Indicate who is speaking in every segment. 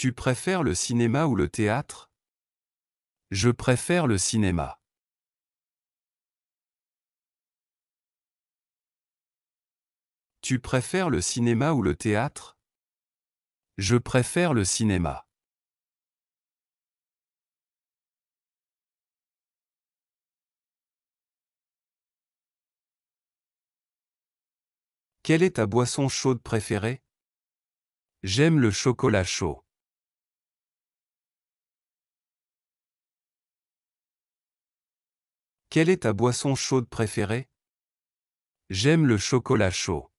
Speaker 1: Tu préfères le cinéma ou le théâtre Je préfère le cinéma. Tu préfères le cinéma ou le théâtre Je préfère le cinéma. Quelle est ta boisson chaude préférée J'aime le chocolat chaud. Quelle est ta boisson chaude préférée J'aime le chocolat chaud.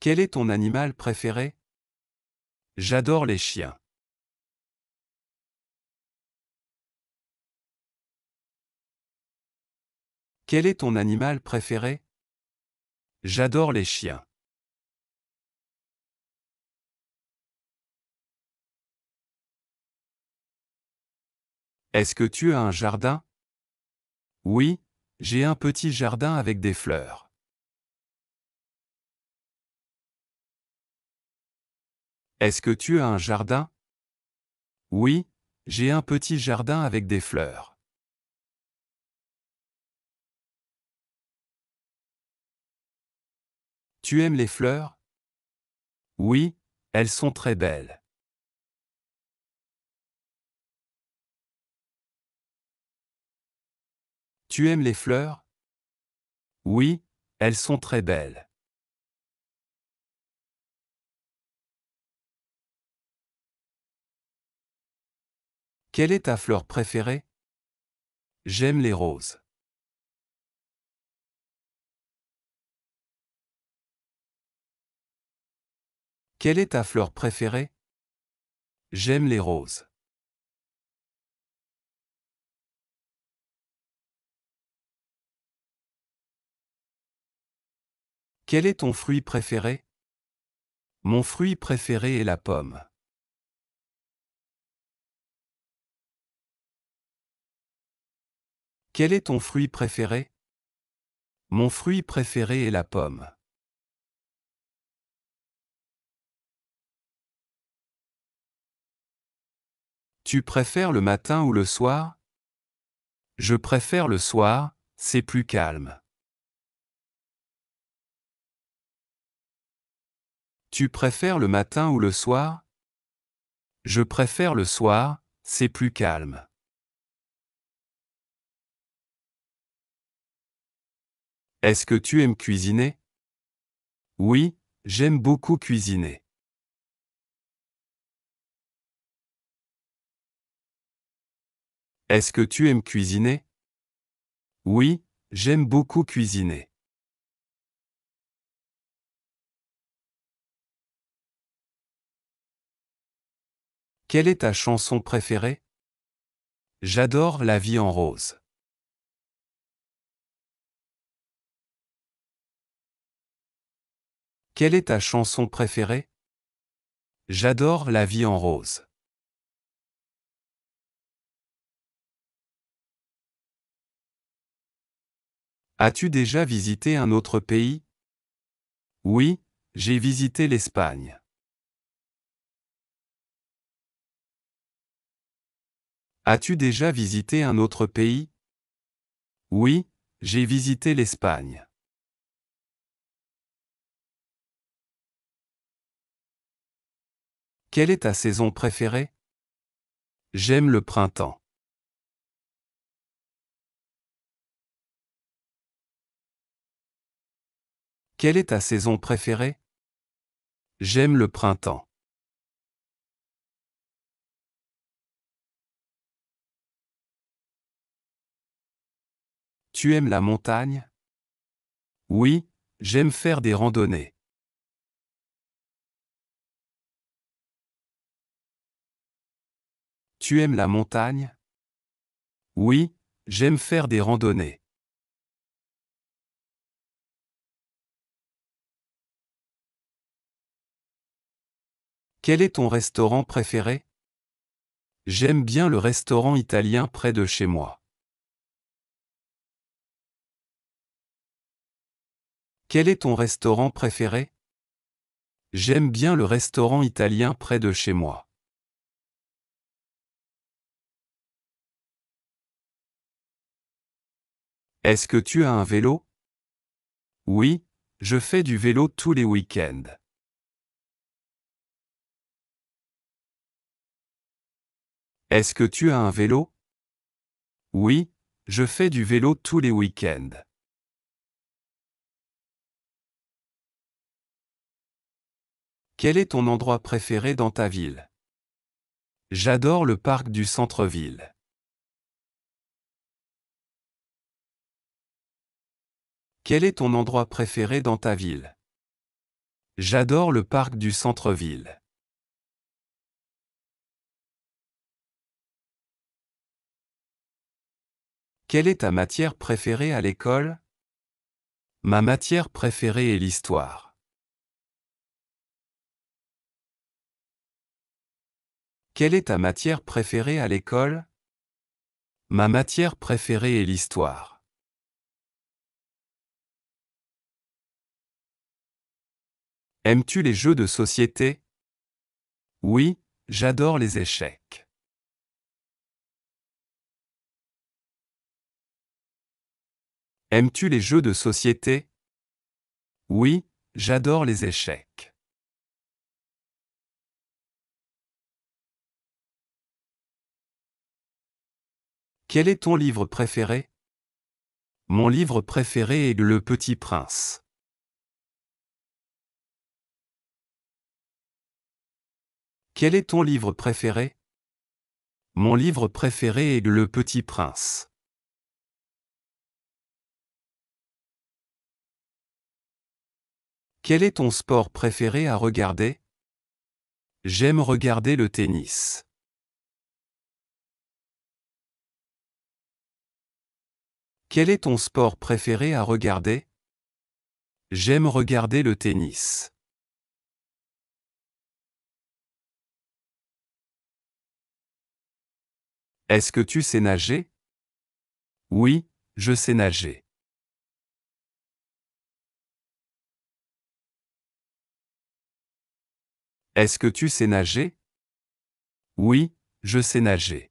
Speaker 1: Quel est ton animal préféré J'adore les chiens. Quel est ton animal préféré J'adore les chiens. Est-ce que tu as un jardin Oui, j'ai un petit jardin avec des fleurs. Est-ce que tu as un jardin Oui, j'ai un petit jardin avec des fleurs. Tu aimes les fleurs Oui, elles sont très belles. Tu aimes les fleurs Oui, elles sont très belles. Quelle est ta fleur préférée J'aime les roses. Quelle est ta fleur préférée J'aime les roses. Quel est ton fruit préféré Mon fruit préféré est la pomme. Quel est ton fruit préféré Mon fruit préféré est la pomme. Tu préfères le matin ou le soir Je préfère le soir, c'est plus calme. Tu préfères le matin ou le soir Je préfère le soir, c'est plus calme. Est-ce que tu aimes cuisiner Oui, j'aime beaucoup cuisiner. Est-ce que tu aimes cuisiner Oui, j'aime beaucoup cuisiner. Quelle est ta chanson préférée J'adore La vie en rose. Quelle est ta chanson préférée J'adore La vie en rose. As-tu déjà visité un autre pays Oui, j'ai visité l'Espagne. As-tu déjà visité un autre pays Oui, j'ai visité l'Espagne. Quelle est ta saison préférée J'aime le printemps. Quelle est ta saison préférée J'aime le printemps. Tu aimes la montagne Oui, j'aime faire des randonnées. Tu aimes la montagne Oui, j'aime faire des randonnées. Quel est ton restaurant préféré J'aime bien le restaurant italien près de chez moi. Quel est ton restaurant préféré J'aime bien le restaurant italien près de chez moi. Est-ce que tu as un vélo Oui, je fais du vélo tous les week-ends. Est-ce que tu as un vélo Oui, je fais du vélo tous les week-ends. Quel est ton endroit préféré dans ta ville J'adore le parc du centre-ville. Quel est ton endroit préféré dans ta ville J'adore le parc du centre-ville. Quelle est ta matière préférée à l'école Ma matière préférée est l'histoire. Quelle est ta matière préférée à l'école Ma matière préférée est l'histoire. Aimes-tu les jeux de société Oui, j'adore les échecs. Aimes-tu les jeux de société Oui, j'adore les échecs. Quel est ton livre préféré Mon livre préféré est Le Petit Prince. Quel est ton livre préféré Mon livre préféré est Le Petit Prince. Quel est ton sport préféré à regarder J'aime regarder le tennis. Quel est ton sport préféré à regarder J'aime regarder le tennis. Est-ce que tu sais nager Oui, je sais nager. Est-ce que tu sais nager Oui, je sais nager.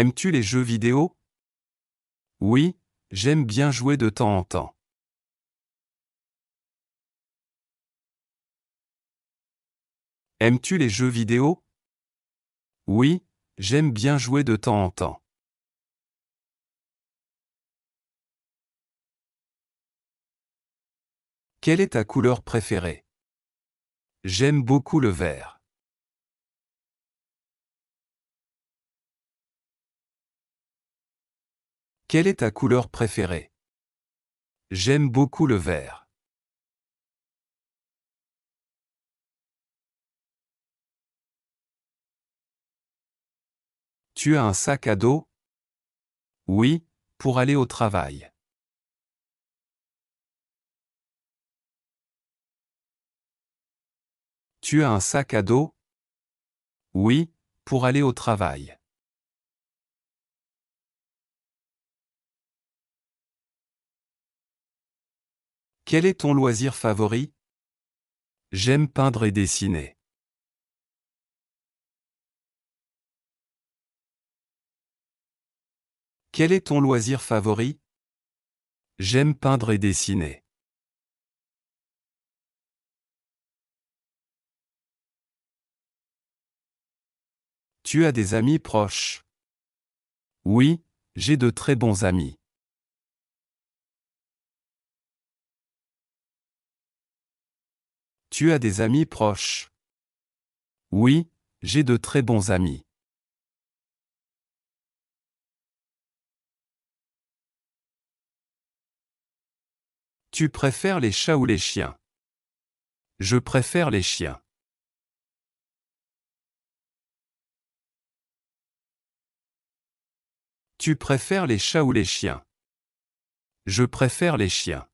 Speaker 1: Aimes-tu les jeux vidéo Oui, j'aime bien jouer de temps en temps. Aimes-tu les jeux vidéo Oui, j'aime bien jouer de temps en temps. Quelle est ta couleur préférée J'aime beaucoup le vert. Quelle est ta couleur préférée J'aime beaucoup le vert. Tu as un sac à dos Oui, pour aller au travail. Tu as un sac à dos Oui, pour aller au travail. Quel est ton loisir favori J'aime peindre et dessiner. Quel est ton loisir favori J'aime peindre et dessiner. Tu as des amis proches Oui, j'ai de très bons amis. Tu as des amis proches Oui, j'ai de très bons amis. Tu préfères les chats ou les chiens Je préfère les chiens. Tu préfères les chats ou les chiens Je préfère les chiens.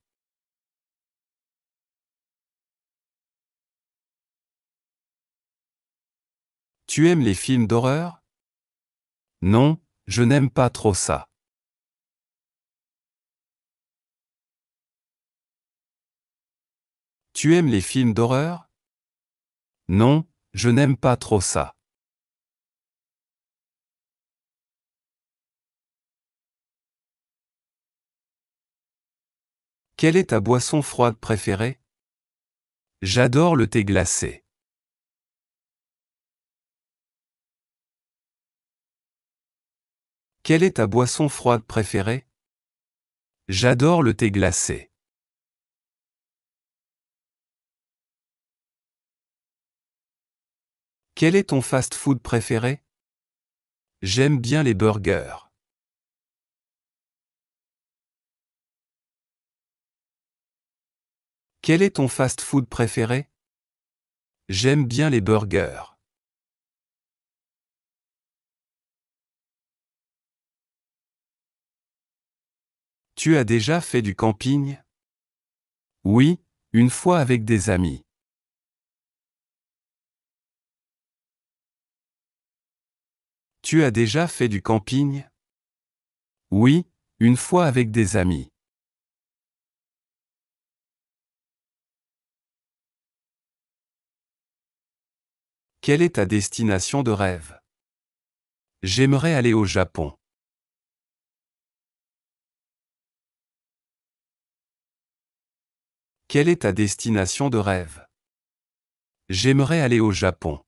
Speaker 1: Tu aimes les films d'horreur Non, je n'aime pas trop ça. Tu aimes les films d'horreur Non, je n'aime pas trop ça. Quelle est ta boisson froide préférée J'adore le thé glacé. Quelle est ta boisson froide préférée J'adore le thé glacé. Quel est ton fast-food préféré J'aime bien les burgers. Quel est ton fast-food préféré J'aime bien les burgers. Tu as déjà fait du camping Oui, une fois avec des amis. Tu as déjà fait du camping Oui, une fois avec des amis. Quelle est ta destination de rêve J'aimerais aller au Japon. Quelle est ta destination de rêve J'aimerais aller au Japon.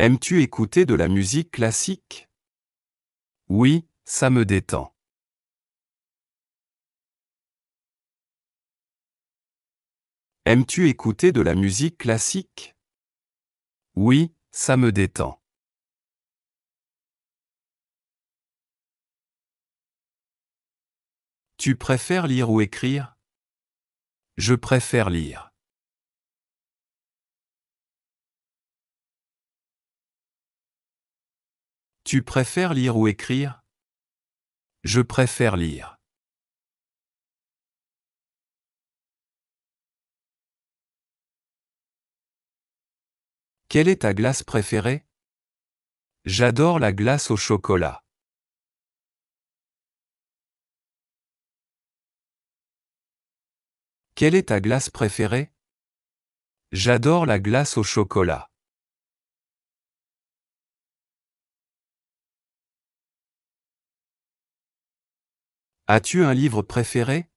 Speaker 1: Aimes-tu écouter de la musique classique Oui, ça me détend. Aimes-tu écouter de la musique classique Oui, ça me détend. Tu préfères lire ou écrire Je préfère lire. Tu préfères lire ou écrire Je préfère lire. Quelle est ta glace préférée J'adore la glace au chocolat. Quelle est ta glace préférée J'adore la glace au chocolat. As-tu un livre préféré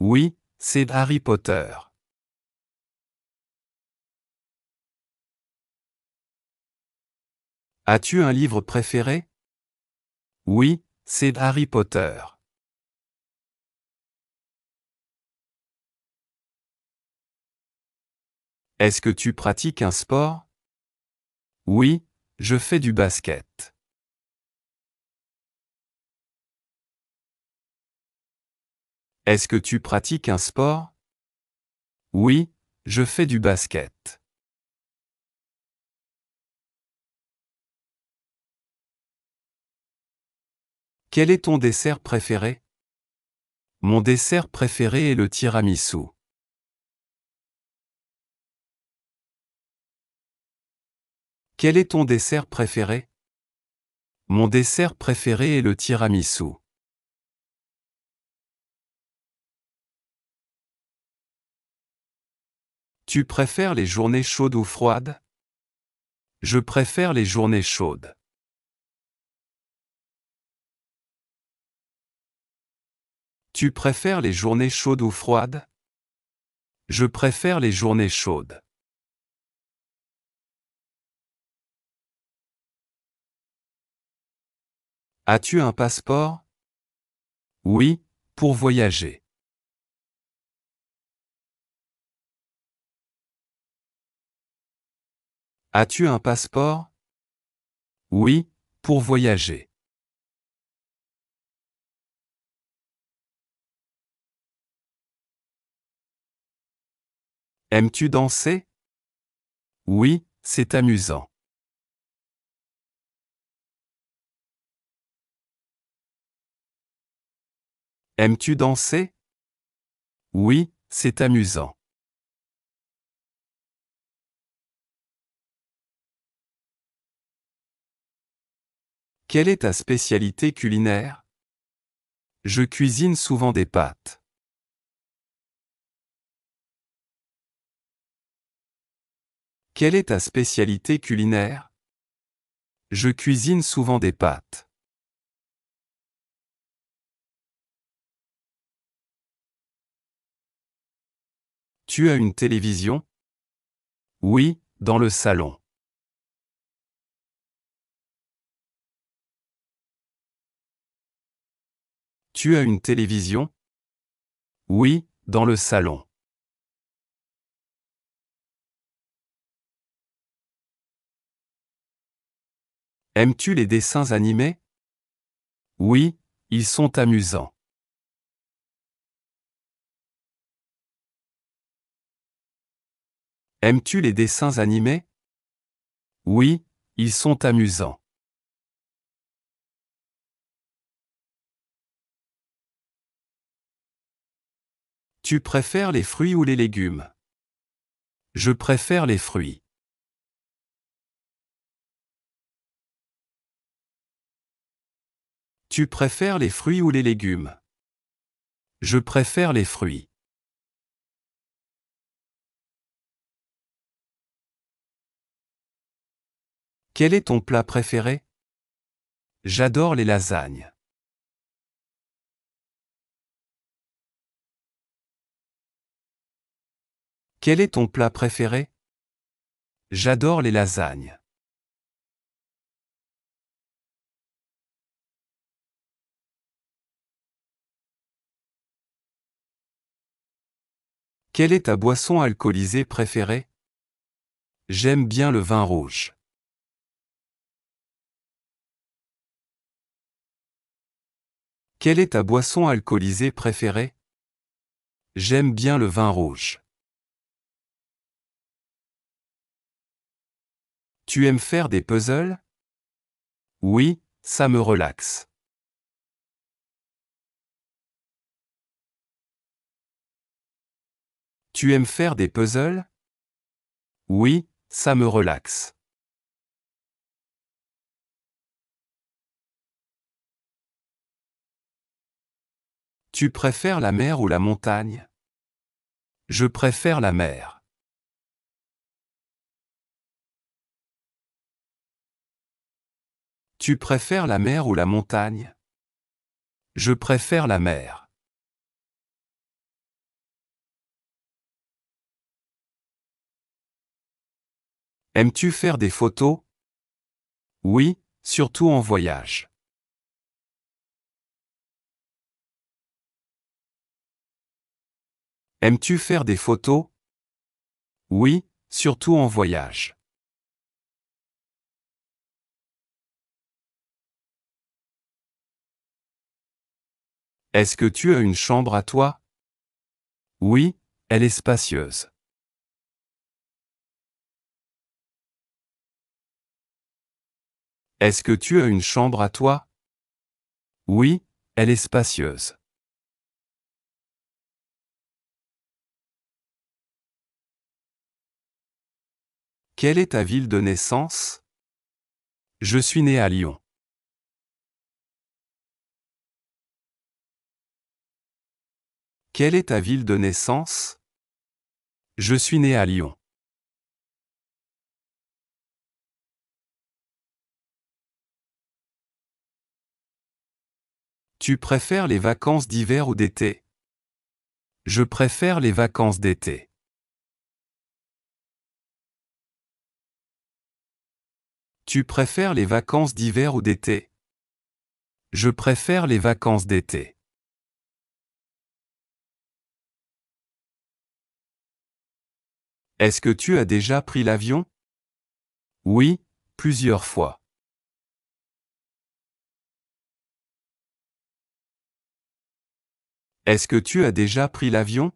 Speaker 1: Oui, c'est Harry Potter. As-tu un livre préféré Oui, c'est Harry Potter. Est-ce que tu pratiques un sport Oui, je fais du basket. Est-ce que tu pratiques un sport Oui, je fais du basket. Quel est ton dessert préféré Mon dessert préféré est le tiramisu. Quel est ton dessert préféré Mon dessert préféré est le tiramisu. Tu préfères les journées chaudes ou froides Je préfère les journées chaudes. Tu préfères les journées chaudes ou froides Je préfère les journées chaudes. As-tu un passeport Oui, pour voyager. As-tu un passeport Oui, pour voyager. Aimes-tu danser Oui, c'est amusant. Aimes-tu danser Oui, c'est amusant. Quelle est ta spécialité culinaire Je cuisine souvent des pâtes. Quelle est ta spécialité culinaire Je cuisine souvent des pâtes. Tu as une télévision Oui, dans le salon. Tu as une télévision Oui, dans le salon. Aimes-tu les dessins animés Oui, ils sont amusants. Aimes-tu les dessins animés Oui, ils sont amusants. Tu préfères les fruits ou les légumes Je préfère les fruits. Tu préfères les fruits ou les légumes Je préfère les fruits. Quel est ton plat préféré J'adore les lasagnes. Quel est ton plat préféré J'adore les lasagnes. Quelle est ta boisson alcoolisée préférée J'aime bien le vin rouge. Quelle est ta boisson alcoolisée préférée J'aime bien le vin rouge. Tu aimes faire des puzzles Oui, ça me relaxe. Tu aimes faire des puzzles Oui, ça me relaxe. Tu préfères la mer ou la montagne Je préfère la mer. Tu préfères la mer ou la montagne Je préfère la mer. Aimes-tu faire des photos Oui, surtout en voyage. Aimes-tu faire des photos Oui, surtout en voyage. Est-ce que tu as une chambre à toi Oui, elle est spacieuse. Est-ce que tu as une chambre à toi Oui, elle est spacieuse. Quelle est ta ville de naissance Je suis né à Lyon. Quelle est ta ville de naissance Je suis né à Lyon. Tu préfères les vacances d'hiver ou d'été Je préfère les vacances d'été. Tu préfères les vacances d'hiver ou d'été Je préfère les vacances d'été. Est-ce que tu as déjà pris l'avion Oui, plusieurs fois. Est-ce que tu as déjà pris l'avion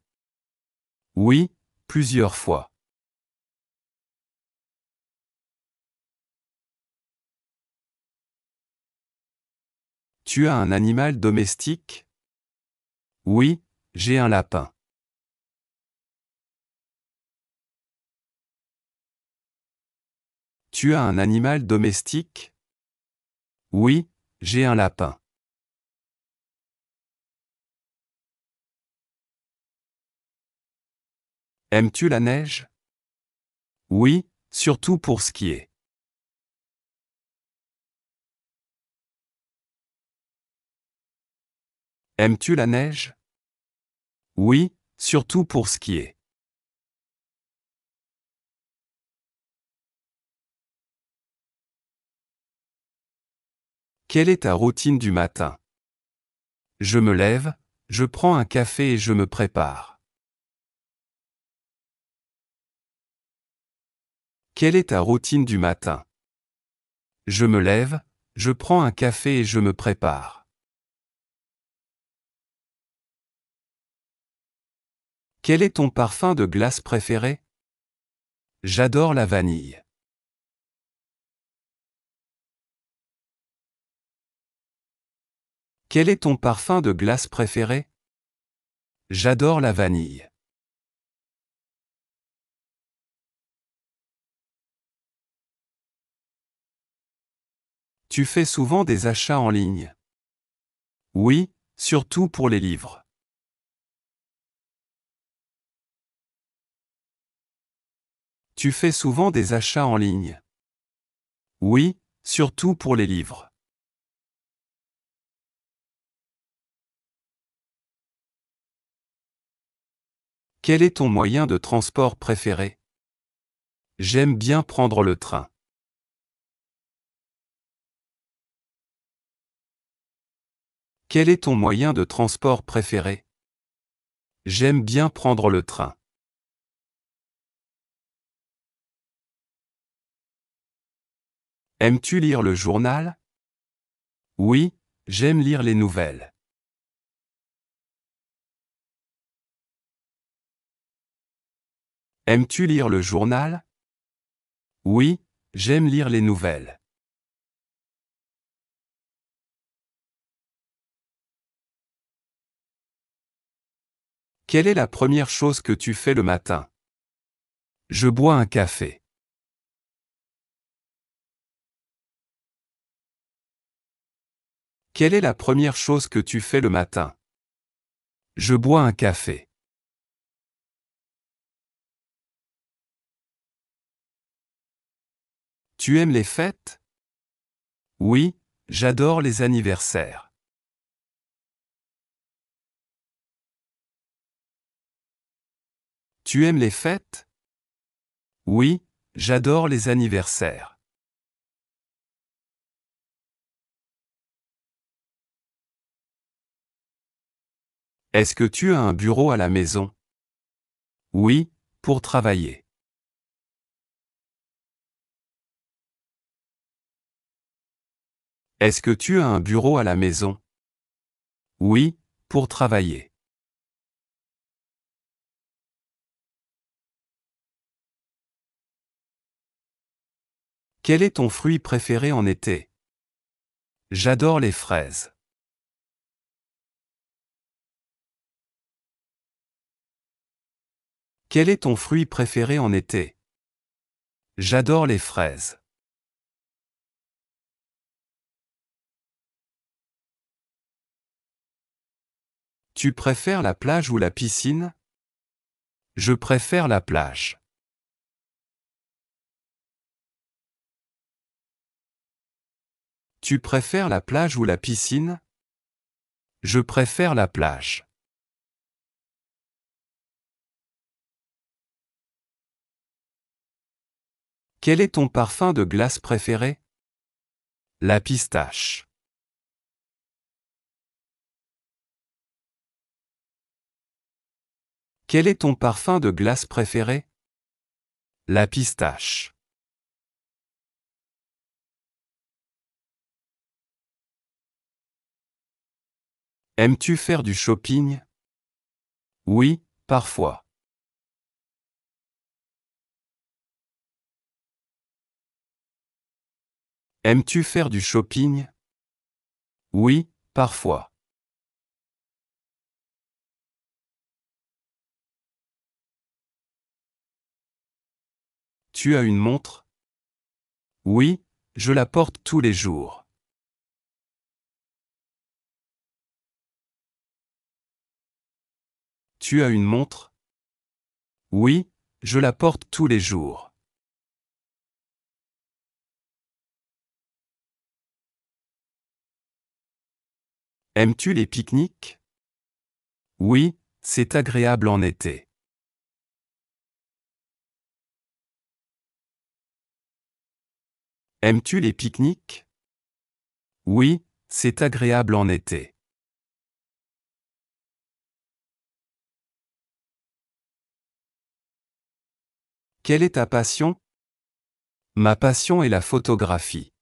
Speaker 1: Oui, plusieurs fois. Tu as un animal domestique Oui, j'ai un lapin. Tu as un animal domestique Oui, j'ai un lapin. Aimes-tu la neige Oui, surtout pour skier. Aimes-tu la neige Oui, surtout pour skier. Quelle est ta routine du matin Je me lève, je prends un café et je me prépare. Quelle est ta routine du matin Je me lève, je prends un café et je me prépare. Quel est ton parfum de glace préféré J'adore la vanille. Quel est ton parfum de glace préféré J'adore la vanille. Tu fais souvent des achats en ligne Oui, surtout pour les livres. Tu fais souvent des achats en ligne. Oui, surtout pour les livres. Quel est ton moyen de transport préféré J'aime bien prendre le train. Quel est ton moyen de transport préféré J'aime bien prendre le train. Aimes-tu lire le journal Oui, j'aime lire les nouvelles. Aimes-tu lire le journal Oui, j'aime lire les nouvelles. Quelle est la première chose que tu fais le matin Je bois un café. Quelle est la première chose que tu fais le matin Je bois un café. Tu aimes les fêtes Oui, j'adore les anniversaires. Tu aimes les fêtes Oui, j'adore les anniversaires. Est-ce que tu as un bureau à la maison Oui, pour travailler. Est-ce que tu as un bureau à la maison Oui, pour travailler. Quel est ton fruit préféré en été J'adore les fraises. Quel est ton fruit préféré en été J'adore les fraises. Tu préfères la plage ou la piscine Je préfère la plage. Tu préfères la plage ou la piscine Je préfère la plage. Quel est ton parfum de glace préféré La pistache. Quel est ton parfum de glace préféré La pistache. Aimes-tu faire du shopping Oui, parfois. Aimes-tu faire du shopping Oui, parfois. Tu as une montre Oui, je la porte tous les jours. Tu as une montre Oui, je la porte tous les jours. Aimes-tu les pique-niques Oui, c'est agréable en été. Aimes-tu les pique-niques Oui, c'est agréable en été. Quelle est ta passion Ma passion est la photographie.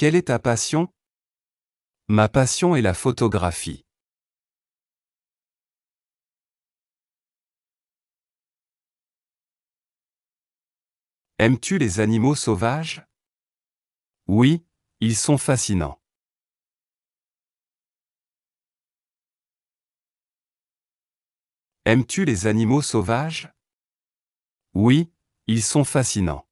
Speaker 1: Quelle est ta passion Ma passion est la photographie. Aimes-tu les animaux sauvages Oui, ils sont fascinants. Aimes-tu les animaux sauvages Oui, ils sont fascinants.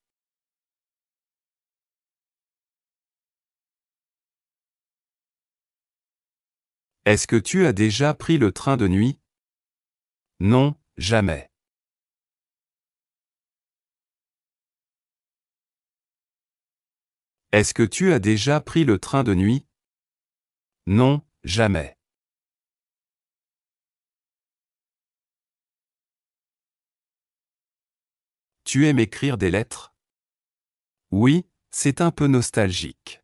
Speaker 1: Est-ce que tu as déjà pris le train de nuit Non, jamais. Est-ce que tu as déjà pris le train de nuit Non, jamais. Tu aimes écrire des lettres Oui, c'est un peu nostalgique.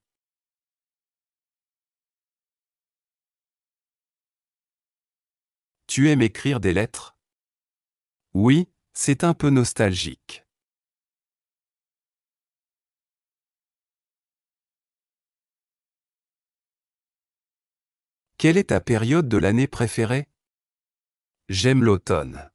Speaker 1: Tu aimes écrire des lettres Oui, c'est un peu nostalgique. Quelle est ta période de l'année préférée J'aime l'automne.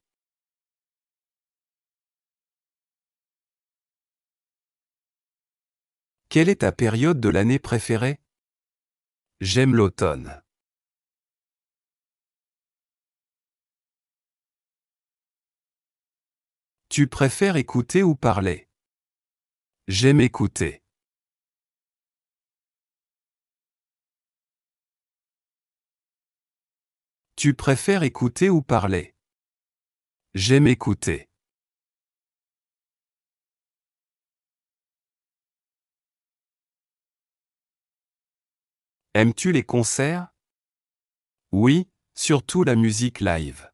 Speaker 1: Quelle est ta période de l'année préférée J'aime l'automne. Tu préfères écouter ou parler J'aime écouter. Tu préfères écouter ou parler J'aime écouter. Aimes-tu les concerts Oui, surtout la musique live.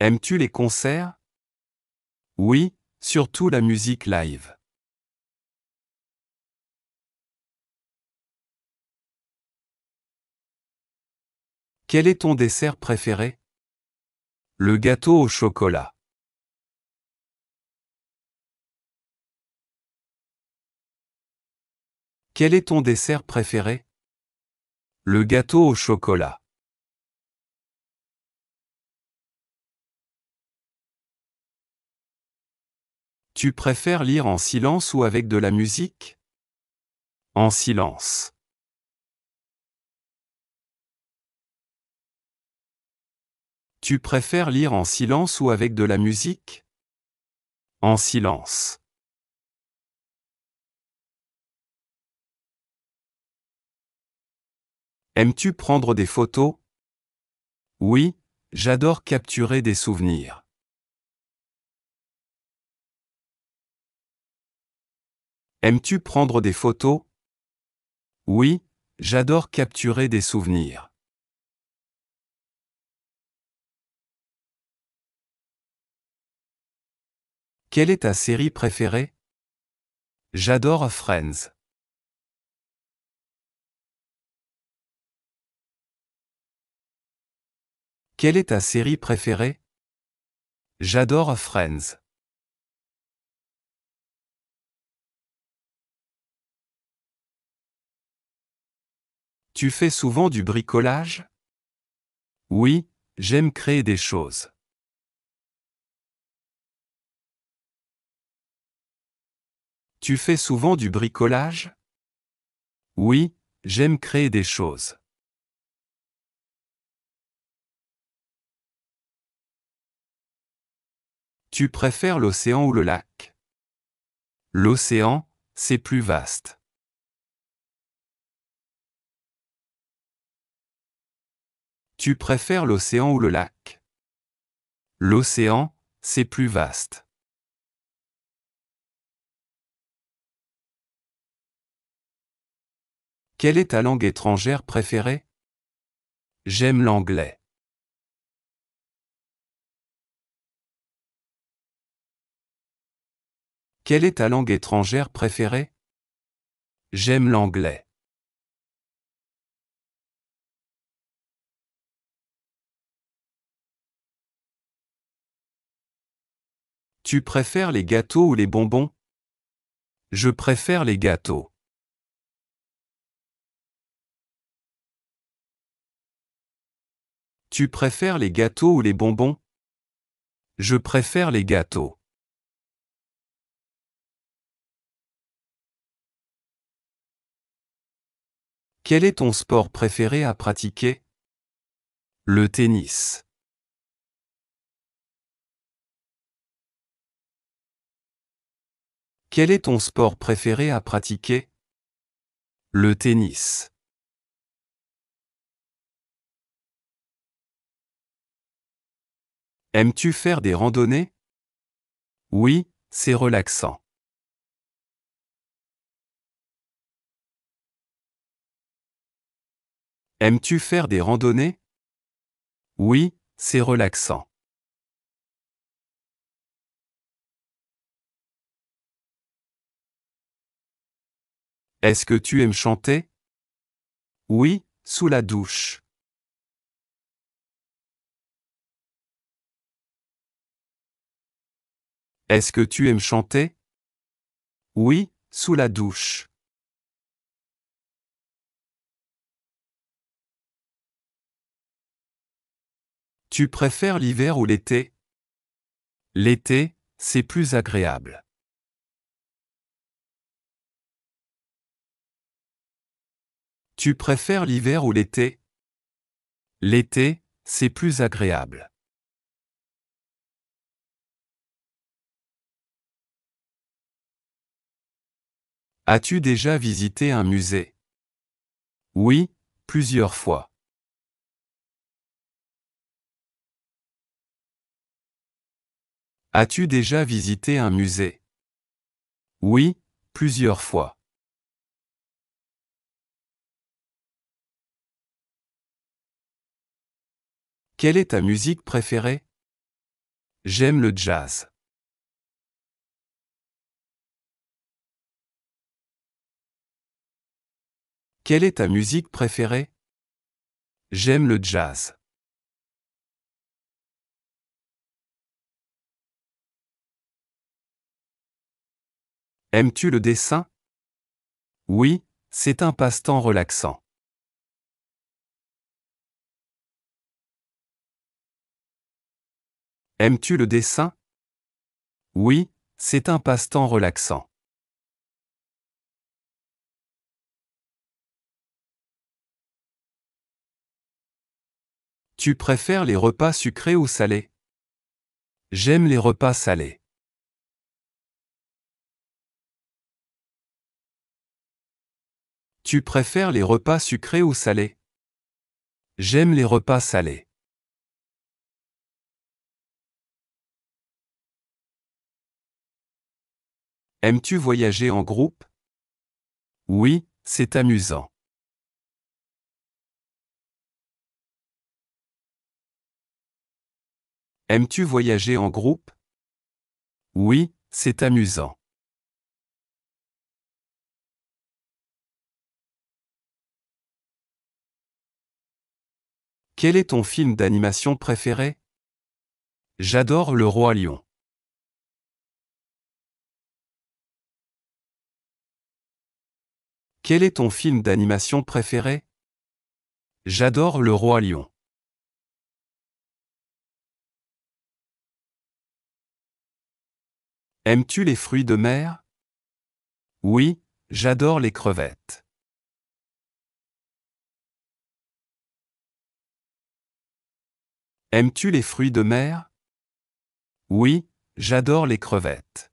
Speaker 1: Aimes-tu les concerts Oui, surtout la musique live. Quel est ton dessert préféré Le gâteau au chocolat. Quel est ton dessert préféré Le gâteau au chocolat. Tu préfères lire en silence ou avec de la musique En silence. Tu préfères lire en silence ou avec de la musique En silence. Aimes-tu prendre des photos Oui, j'adore capturer des souvenirs. Aimes-tu prendre des photos Oui, j'adore capturer des souvenirs. Quelle est ta série préférée J'adore Friends. Quelle est ta série préférée J'adore Friends. Tu fais souvent du bricolage Oui, j'aime créer des choses. Tu fais souvent du bricolage Oui, j'aime créer des choses. Tu préfères l'océan ou le lac L'océan, c'est plus vaste. Tu préfères l'océan ou le lac L'océan, c'est plus vaste. Quelle est ta langue étrangère préférée J'aime l'anglais. Quelle est ta langue étrangère préférée J'aime l'anglais. Tu préfères les gâteaux ou les bonbons Je préfère les gâteaux. Tu préfères les gâteaux ou les bonbons Je préfère les gâteaux. Quel est ton sport préféré à pratiquer Le tennis. Quel est ton sport préféré à pratiquer Le tennis. Aimes-tu faire des randonnées Oui, c'est relaxant. Aimes-tu faire des randonnées Oui, c'est relaxant. Est-ce que tu aimes chanter Oui, sous la douche. Est-ce que tu aimes chanter Oui, sous la douche. Tu préfères l'hiver ou l'été L'été, c'est plus agréable. Tu préfères l'hiver ou l'été L'été, c'est plus agréable. As-tu déjà visité un musée Oui, plusieurs fois. As-tu déjà visité un musée Oui, plusieurs fois. Quelle est ta musique préférée J'aime le jazz. Quelle est ta musique préférée J'aime le jazz. Aimes-tu le dessin Oui, c'est un passe-temps relaxant. Aimes-tu le dessin Oui, c'est un passe-temps relaxant. Tu préfères les repas sucrés ou salés J'aime les repas salés. Tu préfères les repas sucrés ou salés J'aime les repas salés. Aimes-tu voyager en groupe Oui, c'est amusant. Aimes-tu voyager en groupe Oui, c'est amusant. Quel est ton film d'animation préféré J'adore Le Roi Lion. Quel est ton film d'animation préféré J'adore Le Roi Lion. Aimes-tu les fruits de mer Oui, j'adore les crevettes. Aimes-tu les fruits de mer Oui, j'adore les crevettes.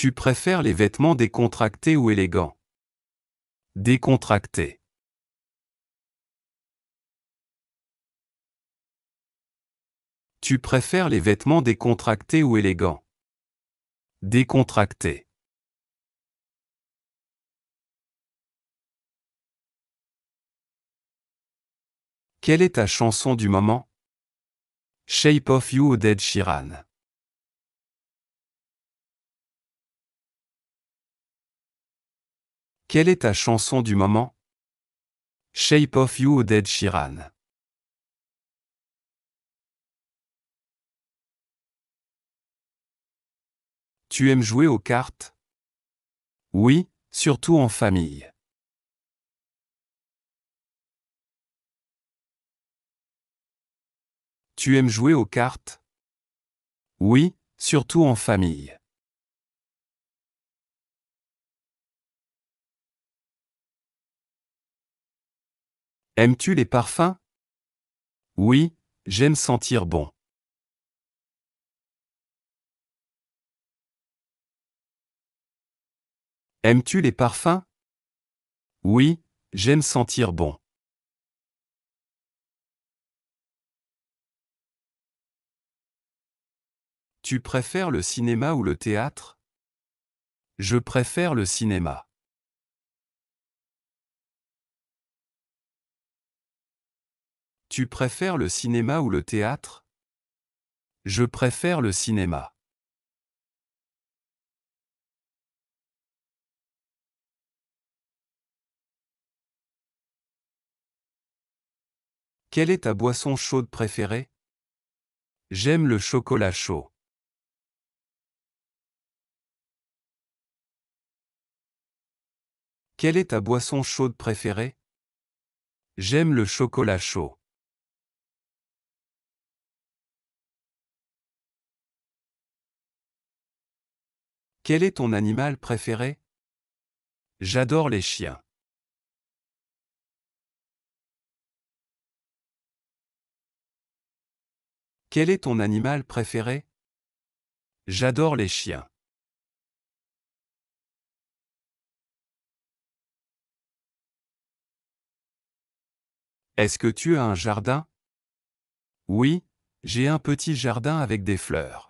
Speaker 1: Tu préfères les vêtements décontractés ou élégants Décontractés. Tu préfères les vêtements décontractés ou élégants Décontractés. Quelle est ta chanson du moment Shape of You ou Dead Shiran. Quelle est ta chanson du moment Shape of You ou Dead Shiran. Tu aimes jouer aux cartes Oui, surtout en famille. Tu aimes jouer aux cartes Oui, surtout en famille. Aimes-tu les parfums Oui, j'aime sentir bon. Aimes-tu les parfums Oui, j'aime sentir bon. Tu préfères le cinéma ou le théâtre Je préfère le cinéma. Tu préfères le cinéma ou le théâtre Je préfère le cinéma. Quelle est ta boisson chaude préférée J'aime le chocolat chaud. Quelle est ta boisson chaude préférée J'aime le chocolat chaud. Quel est ton animal préféré J'adore les chiens. Quel est ton animal préféré J'adore les chiens. Est-ce que tu as un jardin Oui, j'ai un petit jardin avec des fleurs.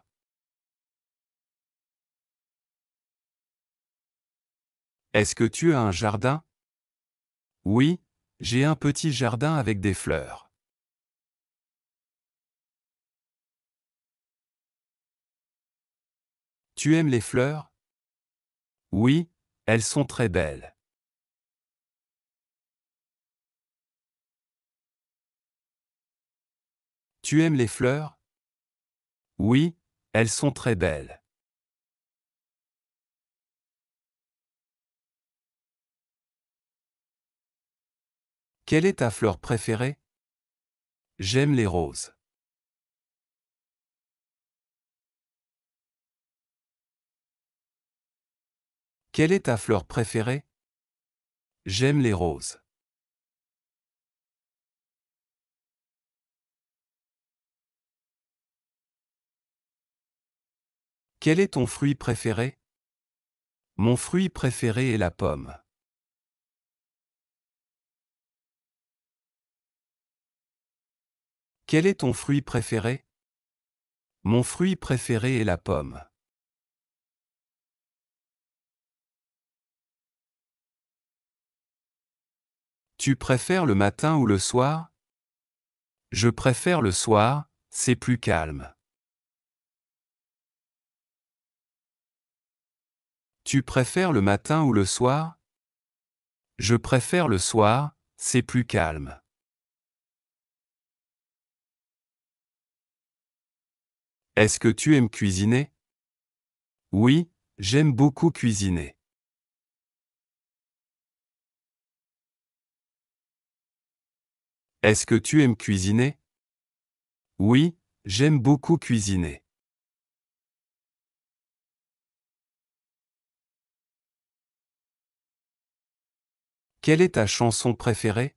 Speaker 1: Est-ce que tu as un jardin Oui, j'ai un petit jardin avec des fleurs. Tu aimes les fleurs Oui, elles sont très belles. Tu aimes les fleurs Oui, elles sont très belles. Quelle est ta fleur préférée J'aime les roses. Quelle est ta fleur préférée J'aime les roses. Quel est ton fruit préféré Mon fruit préféré est la pomme. Quel est ton fruit préféré Mon fruit préféré est la pomme. Tu préfères le matin ou le soir Je préfère le soir, c'est plus calme. Tu préfères le matin ou le soir Je préfère le soir, c'est plus calme. Est-ce que tu aimes cuisiner Oui, j'aime beaucoup cuisiner. Est-ce que tu aimes cuisiner Oui, j'aime beaucoup cuisiner. Quelle est ta chanson préférée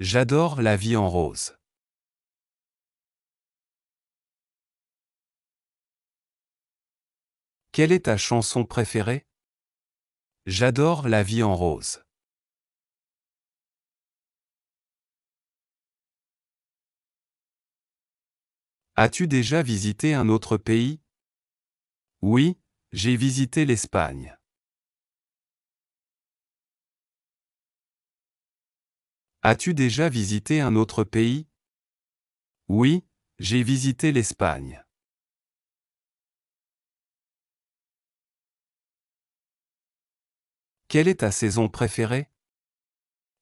Speaker 1: J'adore La vie en rose. Quelle est ta chanson préférée J'adore La vie en rose. As-tu déjà visité un autre pays Oui, j'ai visité l'Espagne. As-tu déjà visité un autre pays Oui, j'ai visité l'Espagne. Quelle est ta saison préférée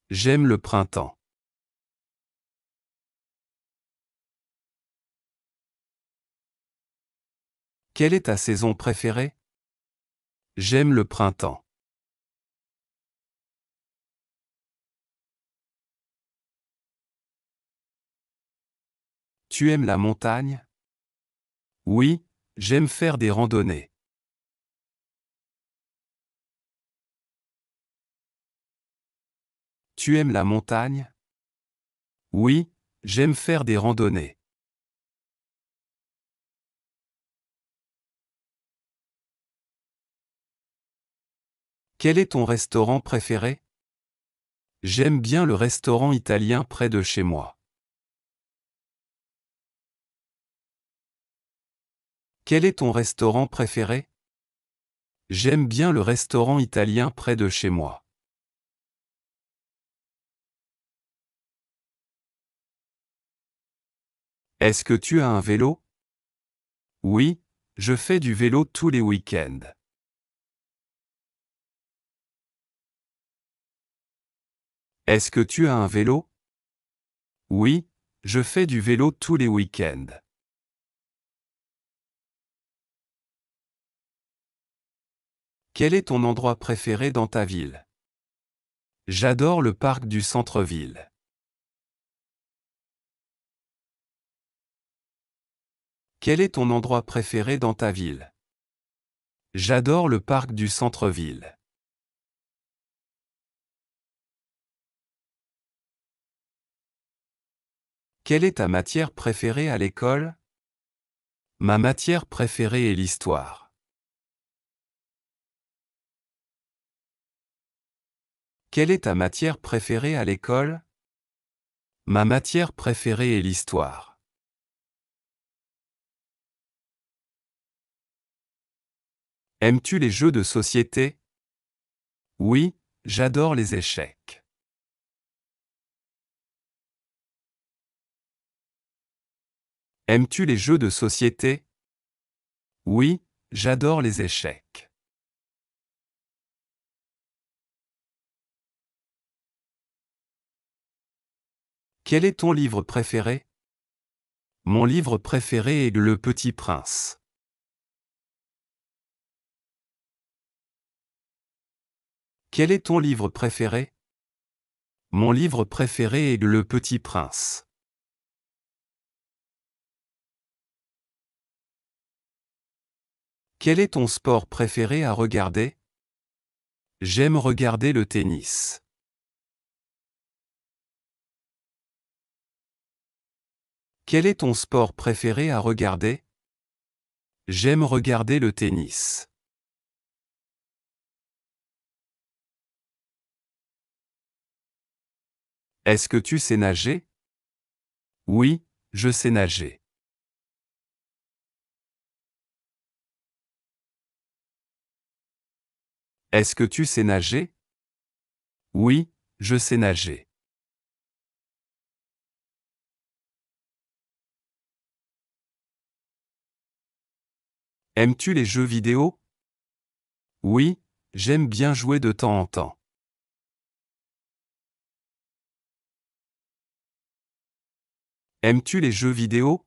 Speaker 1: J'aime le printemps. Quelle est ta saison préférée J'aime le printemps. Tu aimes la montagne Oui, j'aime faire des randonnées. Tu aimes la montagne Oui, j'aime faire des randonnées. Quel est ton restaurant préféré J'aime bien le restaurant italien près de chez moi. Quel est ton restaurant préféré J'aime bien le restaurant italien près de chez moi. Est-ce que tu as un vélo Oui, je fais du vélo tous les week-ends. Est-ce que tu as un vélo Oui, je fais du vélo tous les week-ends. Quel est ton endroit préféré dans ta ville J'adore le parc du centre-ville. Quel est ton endroit préféré dans ta ville J'adore le parc du centre-ville. Quelle est ta matière préférée à l'école Ma matière préférée est l'histoire. Quelle est ta matière préférée à l'école Ma matière préférée est l'histoire. Aimes-tu les jeux de société Oui, j'adore les échecs. Aimes-tu les jeux de société Oui, j'adore les échecs. Quel est ton livre préféré Mon livre préféré est Le Petit Prince. Quel est ton livre préféré Mon livre préféré est Le Petit Prince. Quel est ton sport préféré à regarder J'aime regarder le tennis. Quel est ton sport préféré à regarder J'aime regarder le tennis. Est-ce que tu sais nager Oui, je sais nager. Est-ce que tu sais nager Oui, je sais nager. Aimes-tu les jeux vidéo Oui, j'aime bien jouer de temps en temps. Aimes-tu les jeux vidéo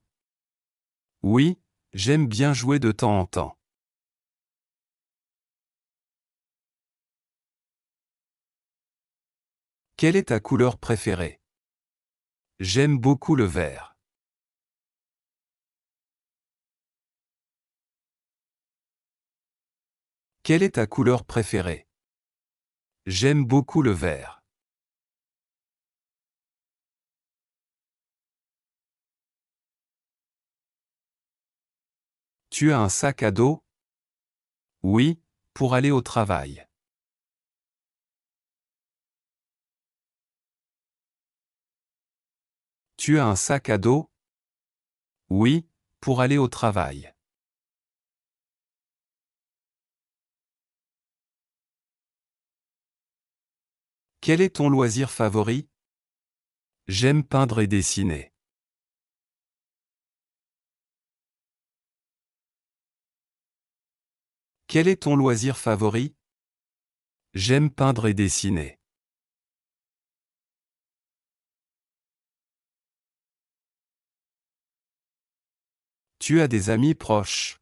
Speaker 1: Oui, j'aime bien jouer de temps en temps. Quelle est ta couleur préférée J'aime beaucoup le vert. Quelle est ta couleur préférée J'aime beaucoup le vert. Tu as un sac à dos Oui, pour aller au travail. Tu as un sac à dos Oui, pour aller au travail. Quel est ton loisir favori J'aime peindre et dessiner. Quel est ton loisir favori J'aime peindre et dessiner. Tu as des amis proches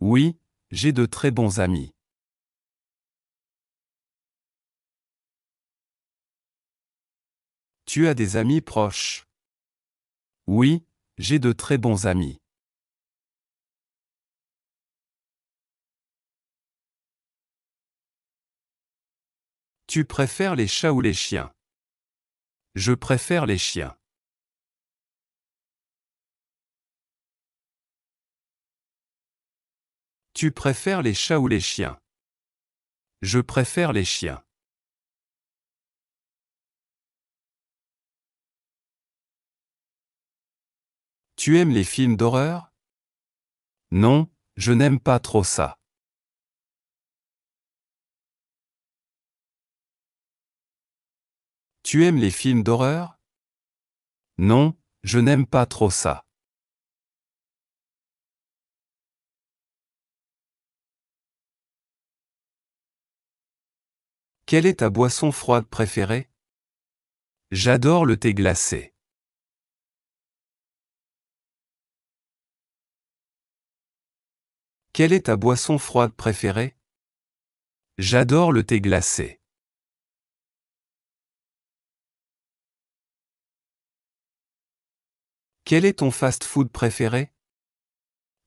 Speaker 1: Oui, j'ai de très bons amis. Tu as des amis proches Oui, j'ai de très bons amis. Tu préfères les chats ou les chiens Je préfère les chiens. Tu préfères les chats ou les chiens Je préfère les chiens. Tu aimes les films d'horreur Non, je n'aime pas trop ça. Tu aimes les films d'horreur Non, je n'aime pas trop ça. Quelle est ta boisson froide préférée J'adore le thé glacé. Quelle est ta boisson froide préférée J'adore le thé glacé. Quel est ton fast-food préféré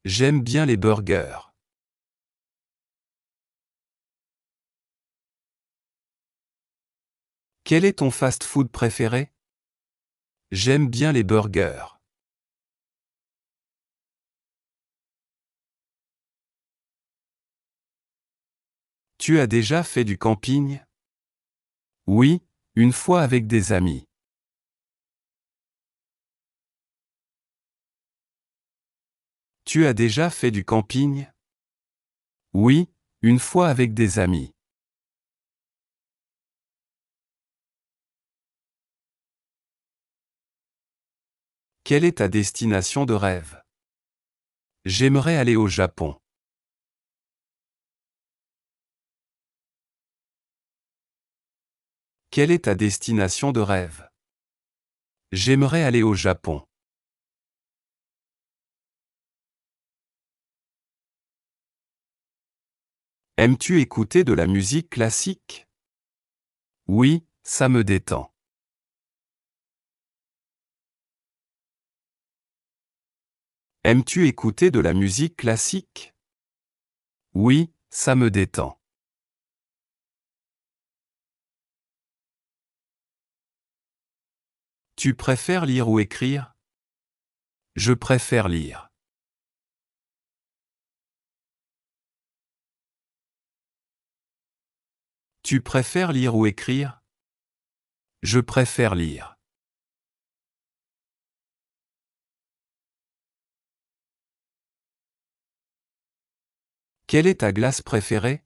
Speaker 1: J'aime bien les burgers. Quel est ton fast-food préféré J'aime bien les burgers. Tu as déjà fait du camping Oui, une fois avec des amis. Tu as déjà fait du camping Oui, une fois avec des amis. Quelle est ta destination de rêve J'aimerais aller au Japon. Quelle est ta destination de rêve J'aimerais aller au Japon. Aimes-tu écouter de la musique classique Oui, ça me détend. Aimes-tu écouter de la musique classique Oui, ça me détend. Tu préfères lire ou écrire Je préfère lire. Tu préfères lire ou écrire Je préfère lire. Quelle est ta glace préférée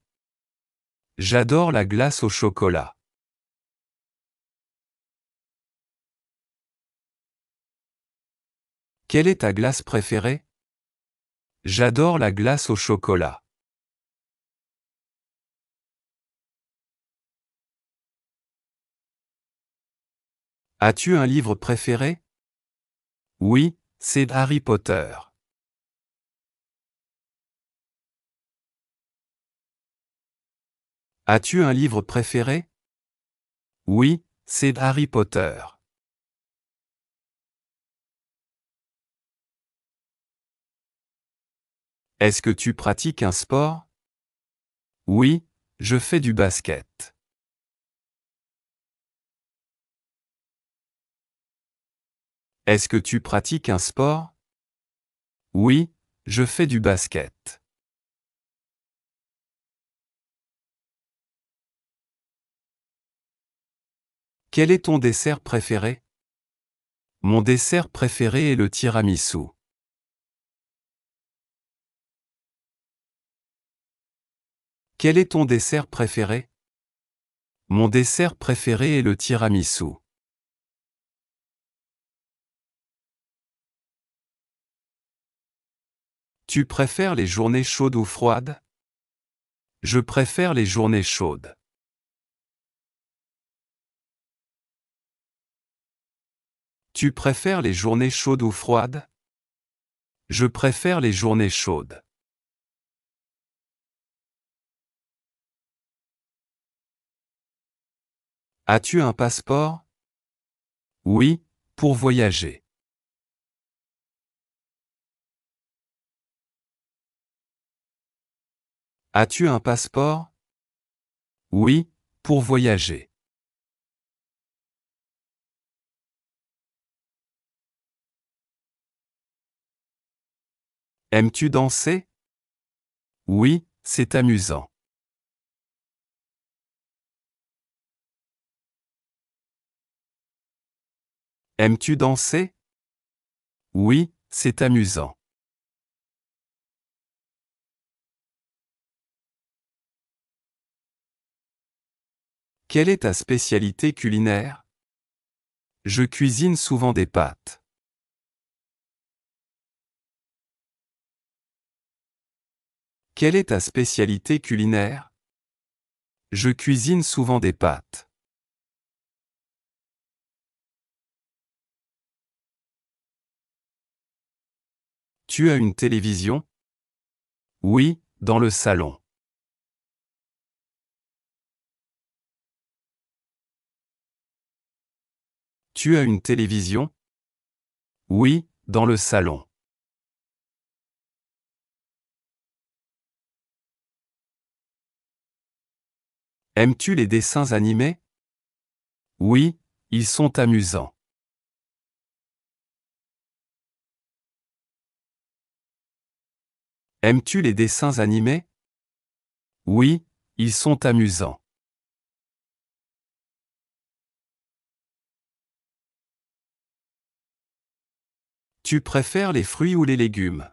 Speaker 1: J'adore la glace au chocolat. Quelle est ta glace préférée J'adore la glace au chocolat. As-tu un livre préféré Oui, c'est Harry Potter. As-tu un livre préféré Oui, c'est Harry Potter. Est-ce que tu pratiques un sport Oui, je fais du basket. Est-ce que tu pratiques un sport Oui, je fais du basket. Quel est ton dessert préféré Mon dessert préféré est le tiramisu. Quel est ton dessert préféré Mon dessert préféré est le tiramisu. Tu préfères les journées chaudes ou froides Je préfère les journées chaudes. Tu préfères les journées chaudes ou froides Je préfère les journées chaudes. As-tu un passeport Oui, pour voyager. As-tu un passeport Oui, pour voyager. Aimes-tu danser Oui, c'est amusant. Aimes-tu danser Oui, c'est amusant. Quelle est ta spécialité culinaire Je cuisine souvent des pâtes. Quelle est ta spécialité culinaire Je cuisine souvent des pâtes. Tu as une télévision Oui, dans le salon. Tu as une télévision Oui, dans le salon. Aimes-tu les dessins animés Oui, ils sont amusants. Aimes-tu les dessins animés Oui, ils sont amusants. Tu préfères les fruits ou les légumes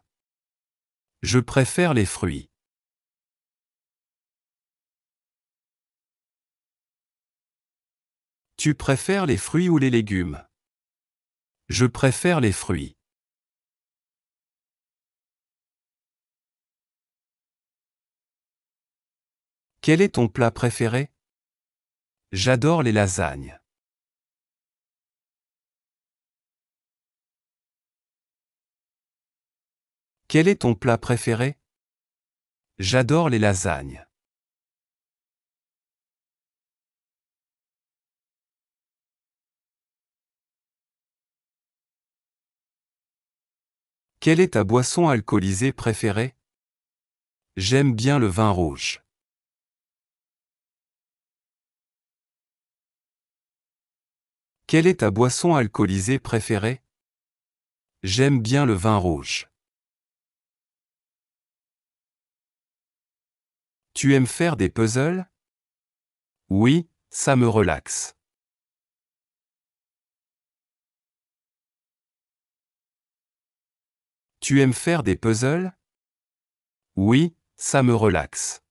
Speaker 1: Je préfère les fruits. Tu préfères les fruits ou les légumes Je préfère les fruits. Quel est ton plat préféré J'adore les lasagnes. Quel est ton plat préféré J'adore les lasagnes. Quelle est ta boisson alcoolisée préférée J'aime bien le vin rouge. Quelle est ta boisson alcoolisée préférée J'aime bien le vin rouge. Tu aimes faire des puzzles Oui, ça me relaxe. Tu aimes faire des puzzles Oui, ça me relaxe.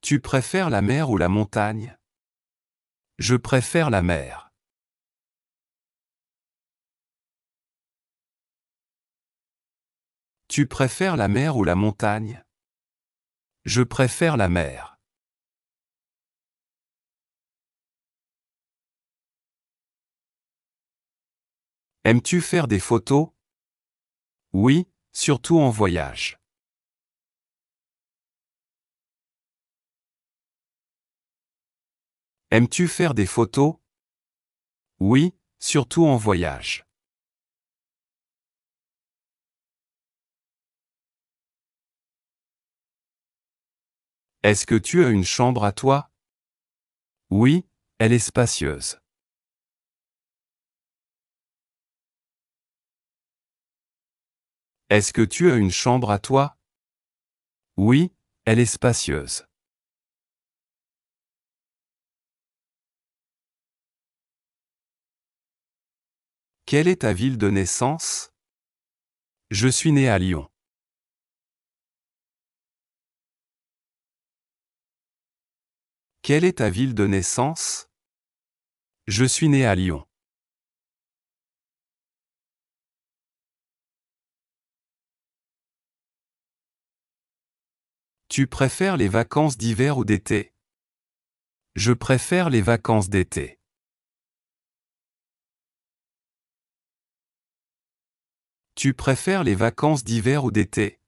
Speaker 1: Tu préfères la mer ou la montagne Je préfère la mer. Tu préfères la mer ou la montagne Je préfère la mer. Aimes-tu faire des photos Oui, surtout en voyage. Aimes-tu faire des photos Oui, surtout en voyage. Est-ce que tu as une chambre à toi Oui, elle est spacieuse. Est-ce que tu as une chambre à toi Oui, elle est spacieuse. Quelle est ta ville de naissance Je suis né à Lyon. Quelle est ta ville de naissance Je suis né à Lyon. Tu préfères les vacances d'hiver ou d'été Je préfère les vacances d'été. Tu préfères les vacances d'hiver ou d'été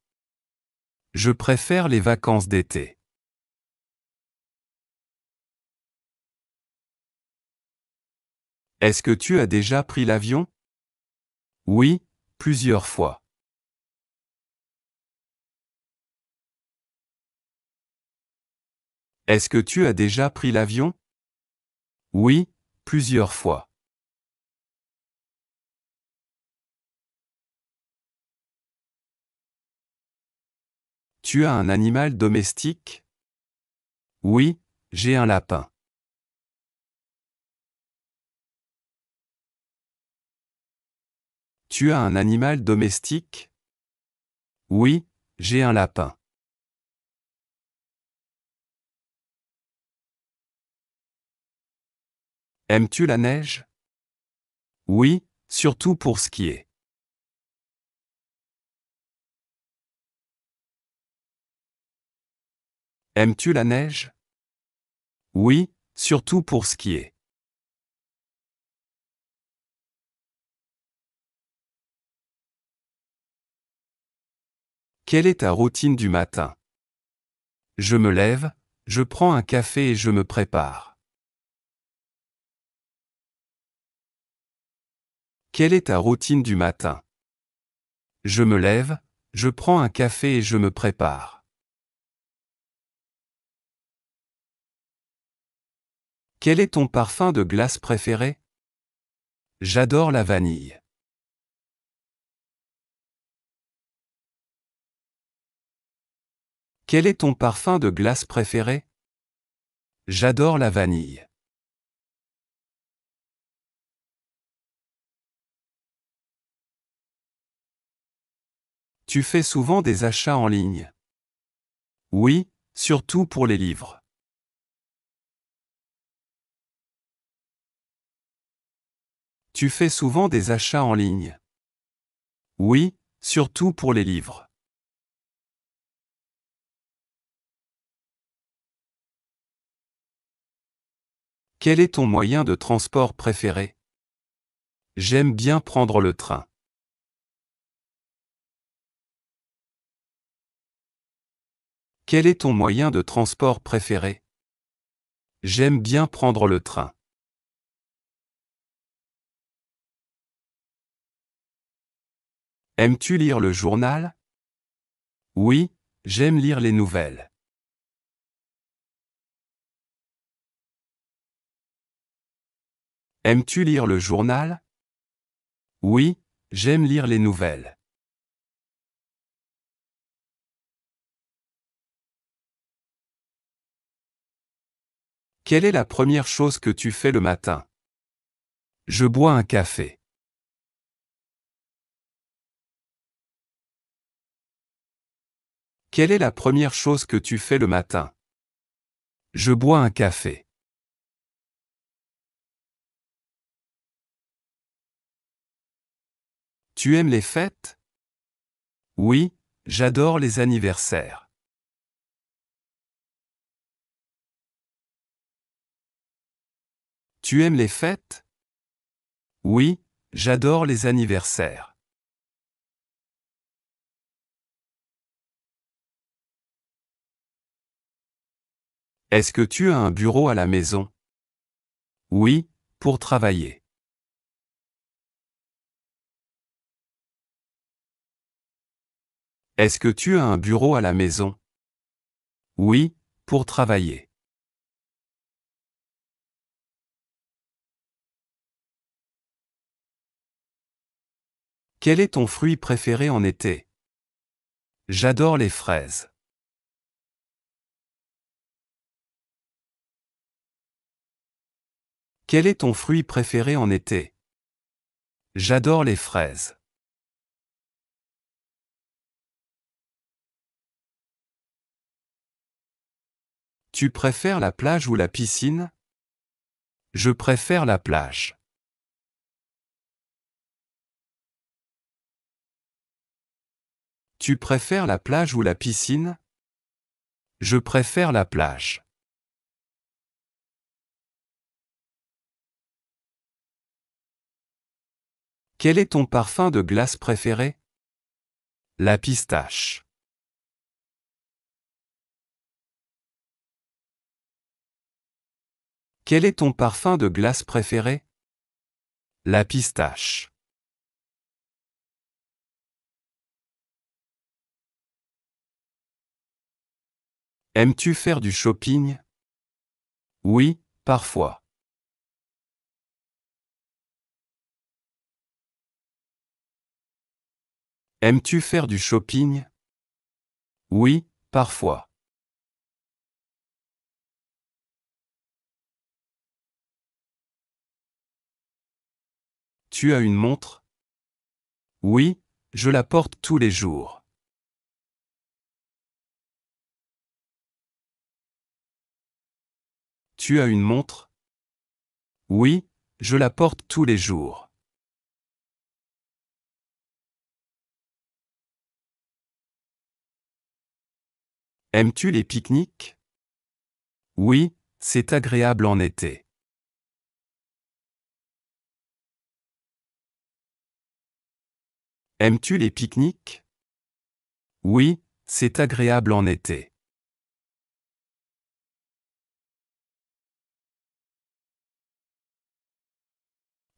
Speaker 1: Je préfère les vacances d'été. Est-ce que tu as déjà pris l'avion Oui, plusieurs fois. Est-ce que tu as déjà pris l'avion Oui, plusieurs fois. Tu as un animal domestique Oui, j'ai un lapin. Tu as un animal domestique Oui, j'ai un lapin. Aimes-tu la neige Oui, surtout pour skier. Aimes-tu la neige Oui, surtout pour skier. Quelle est ta routine du matin Je me lève, je prends un café et je me prépare. Quelle est ta routine du matin Je me lève, je prends un café et je me prépare. Quel est ton parfum de glace préféré J'adore la vanille. Quel est ton parfum de glace préféré J'adore la vanille. Tu fais souvent des achats en ligne. Oui, surtout pour les livres. Tu fais souvent des achats en ligne. Oui, surtout pour les livres. Quel est ton moyen de transport préféré J'aime bien prendre le train. Quel est ton moyen de transport préféré J'aime bien prendre le train. Aimes-tu lire le journal Oui, j'aime lire les nouvelles. Aimes-tu lire le journal Oui, j'aime lire les nouvelles. Quelle est la première chose que tu fais le matin Je bois un café. Quelle est la première chose que tu fais le matin Je bois un café. Tu aimes les fêtes Oui, j'adore les anniversaires. Tu aimes les fêtes Oui, j'adore les anniversaires. Est-ce que tu as un bureau à la maison Oui, pour travailler. Est-ce que tu as un bureau à la maison Oui, pour travailler. Quel est ton fruit préféré en été J'adore les fraises. Quel est ton fruit préféré en été J'adore les fraises. Tu préfères la plage ou la piscine Je préfère la plage. Tu préfères la plage ou la piscine Je préfère la plage. Quel est ton parfum de glace préféré La pistache. Quel est ton parfum de glace préféré La pistache. Aimes-tu faire du shopping Oui, parfois. Aimes-tu faire du shopping Oui, parfois. Tu as une montre Oui, je la porte tous les jours. Tu as une montre Oui, je la porte tous les jours. Aimes-tu les pique-niques Oui, c'est agréable en été. Aimes-tu les pique-niques Oui, c'est agréable en été.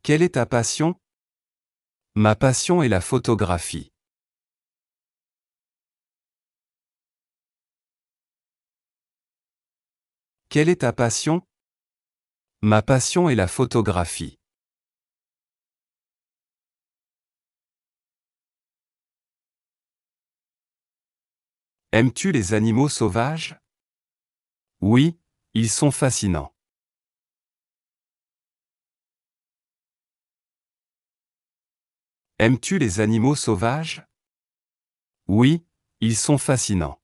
Speaker 1: Quelle est ta passion Ma passion est la photographie. Quelle est ta passion Ma passion est la photographie. Aimes-tu les animaux sauvages Oui, ils sont fascinants. Aimes-tu les animaux sauvages Oui, ils sont fascinants.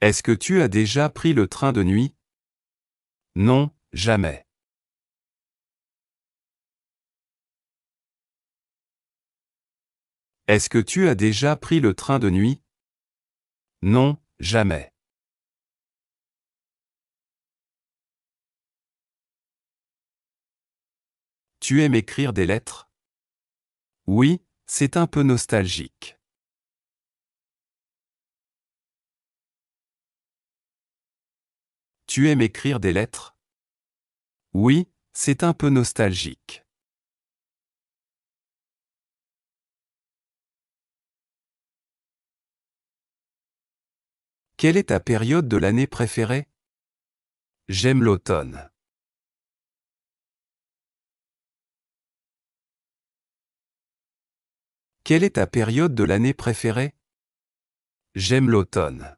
Speaker 1: Est-ce que tu as déjà pris le train de nuit Non, jamais. Est-ce que tu as déjà pris le train de nuit Non, jamais. Tu aimes écrire des lettres Oui, c'est un peu nostalgique. Tu aimes écrire des lettres Oui, c'est un peu nostalgique. Quelle est ta période de l'année préférée J'aime l'automne. Quelle est ta période de l'année préférée J'aime l'automne.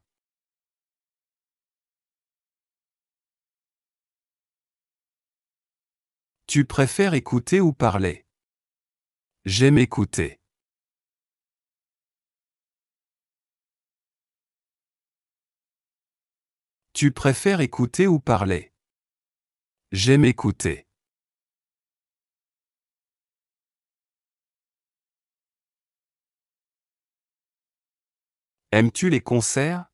Speaker 1: Tu préfères écouter ou parler J'aime écouter. Tu préfères écouter ou parler J'aime écouter. Aimes-tu les concerts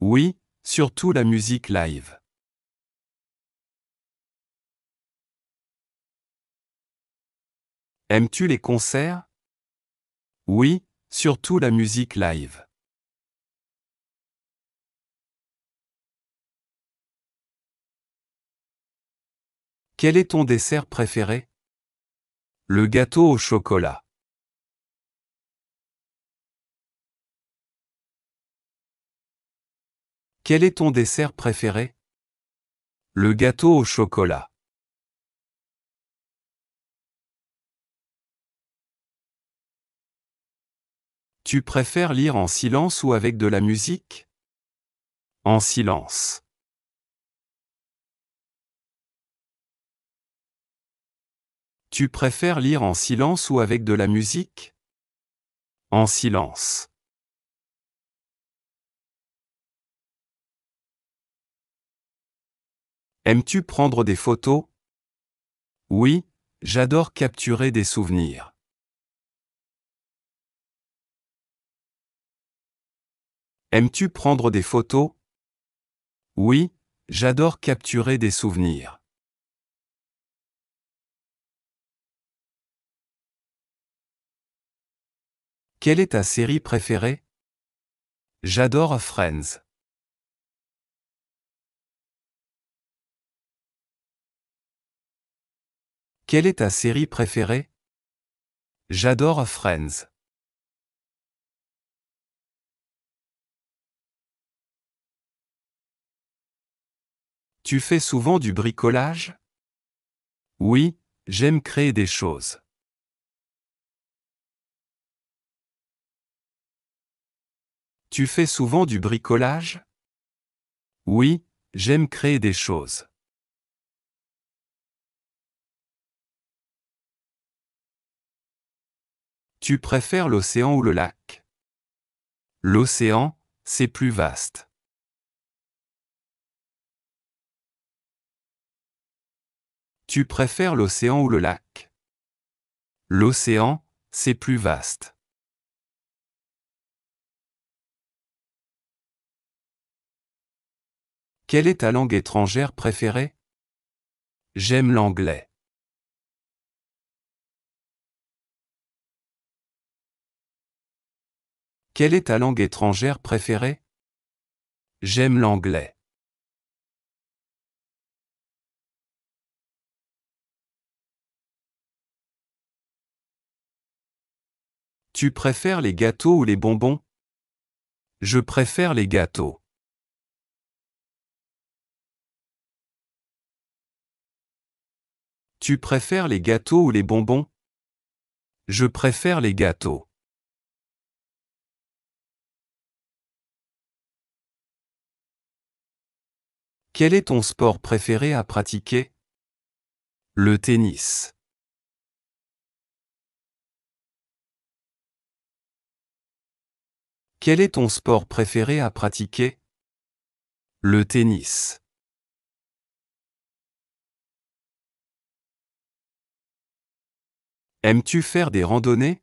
Speaker 1: Oui, surtout la musique live. Aimes-tu les concerts Oui, surtout la musique live. Quel est ton dessert préféré Le gâteau au chocolat. Quel est ton dessert préféré Le gâteau au chocolat. Tu préfères lire en silence ou avec de la musique En silence. Tu préfères lire en silence ou avec de la musique En silence. Aimes-tu prendre des photos Oui, j'adore capturer des souvenirs. Aimes-tu prendre des photos Oui, j'adore capturer des souvenirs. Quelle est ta série préférée J'adore Friends. Quelle est ta série préférée J'adore Friends. Tu fais souvent du bricolage Oui, j'aime créer des choses. Tu fais souvent du bricolage Oui, j'aime créer des choses. Tu préfères l'océan ou le lac L'océan, c'est plus vaste. Tu préfères l'océan ou le lac L'océan, c'est plus vaste. Quelle est ta langue étrangère préférée J'aime l'anglais. Quelle est ta langue étrangère préférée J'aime l'anglais. Tu préfères les gâteaux ou les bonbons Je préfère les gâteaux. Tu préfères les gâteaux ou les bonbons Je préfère les gâteaux. Quel est ton sport préféré à pratiquer Le tennis. Quel est ton sport préféré à pratiquer Le tennis. Aimes-tu faire des randonnées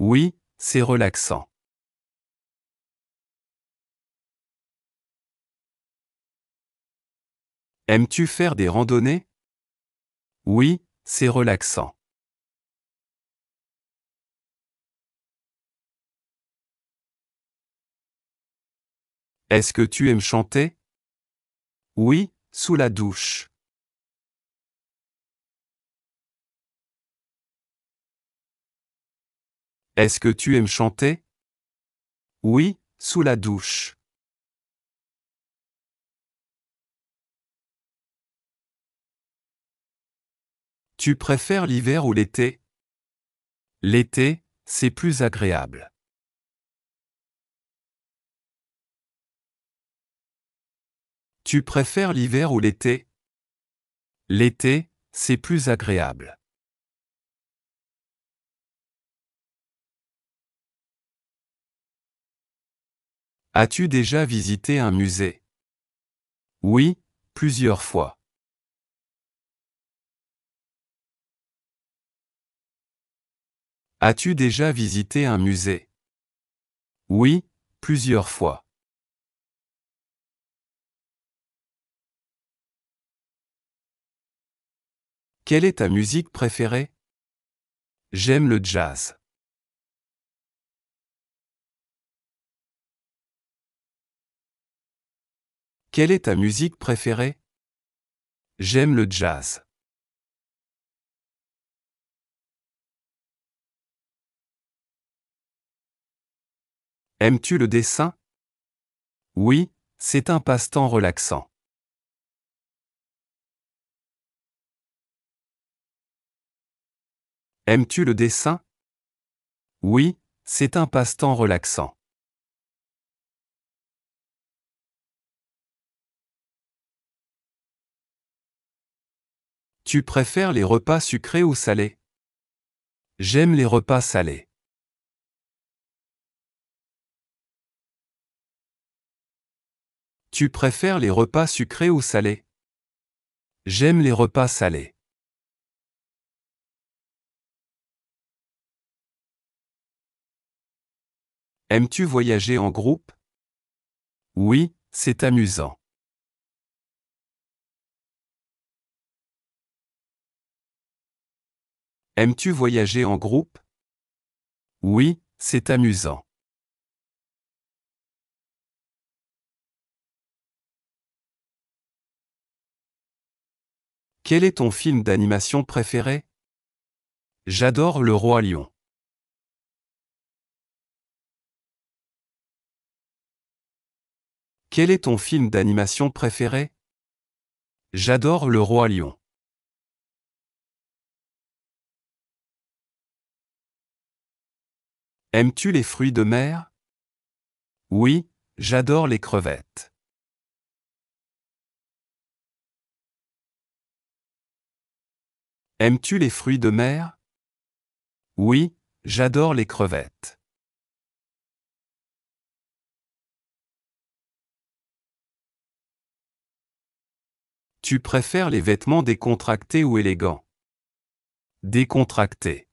Speaker 1: Oui, c'est relaxant. Aimes-tu faire des randonnées Oui, c'est relaxant. Est-ce que tu aimes chanter Oui, sous la douche. Est-ce que tu aimes chanter Oui, sous la douche. Tu préfères l'hiver ou l'été L'été, c'est plus agréable. Tu préfères l'hiver ou l'été L'été, c'est plus agréable. As-tu déjà visité un musée Oui, plusieurs fois. As-tu déjà visité un musée Oui, plusieurs fois. Quelle est ta musique préférée J'aime le jazz. Quelle est ta musique préférée J'aime le jazz. Aimes-tu le dessin Oui, c'est un passe-temps relaxant. Aimes-tu le dessin Oui, c'est un passe-temps relaxant. Tu préfères les repas sucrés ou salés J'aime les repas salés. Tu préfères les repas sucrés ou salés J'aime les repas salés. Aimes-tu voyager en groupe Oui, c'est amusant. Aimes-tu voyager en groupe Oui, c'est amusant. Quel est ton film d'animation préféré J'adore Le Roi Lion. Quel est ton film d'animation préféré J'adore Le Roi Lion. Aimes-tu les fruits de mer Oui, j'adore les crevettes. Aimes-tu les fruits de mer Oui, j'adore les crevettes. Tu préfères les vêtements décontractés ou élégants Décontractés.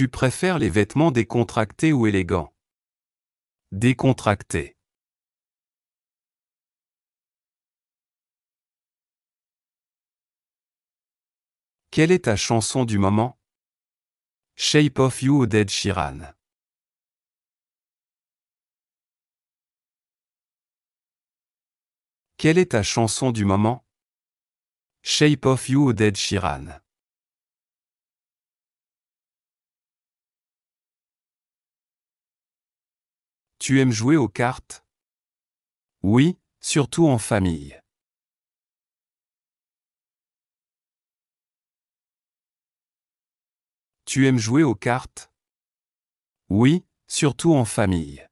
Speaker 1: Tu préfères les vêtements décontractés ou élégants Décontractés. Quelle est ta chanson du moment Shape of You ou Dead Shiran. Quelle est ta chanson du moment Shape of You ou Dead Shiran. Tu aimes jouer aux cartes Oui, surtout en famille. Tu aimes jouer aux cartes Oui, surtout en famille.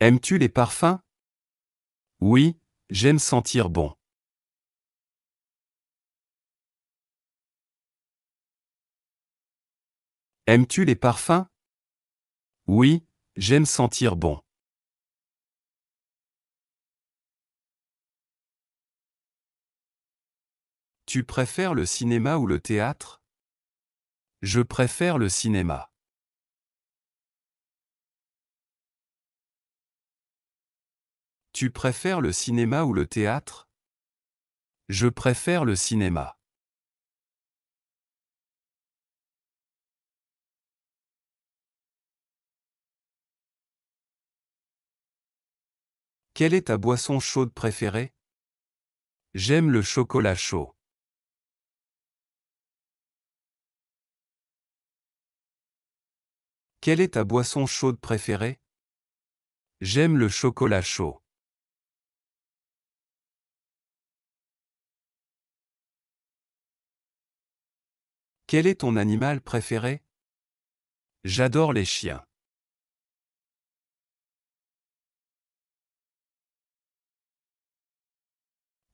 Speaker 1: Aimes-tu les parfums Oui, j'aime sentir bon. Aimes-tu les parfums Oui, j'aime sentir bon. Tu préfères le cinéma ou le théâtre Je préfère le cinéma. Tu préfères le cinéma ou le théâtre Je préfère le cinéma. Quelle est ta boisson chaude préférée J'aime le chocolat chaud. Quelle est ta boisson chaude préférée J'aime le chocolat chaud. Quel est ton animal préféré J'adore les chiens.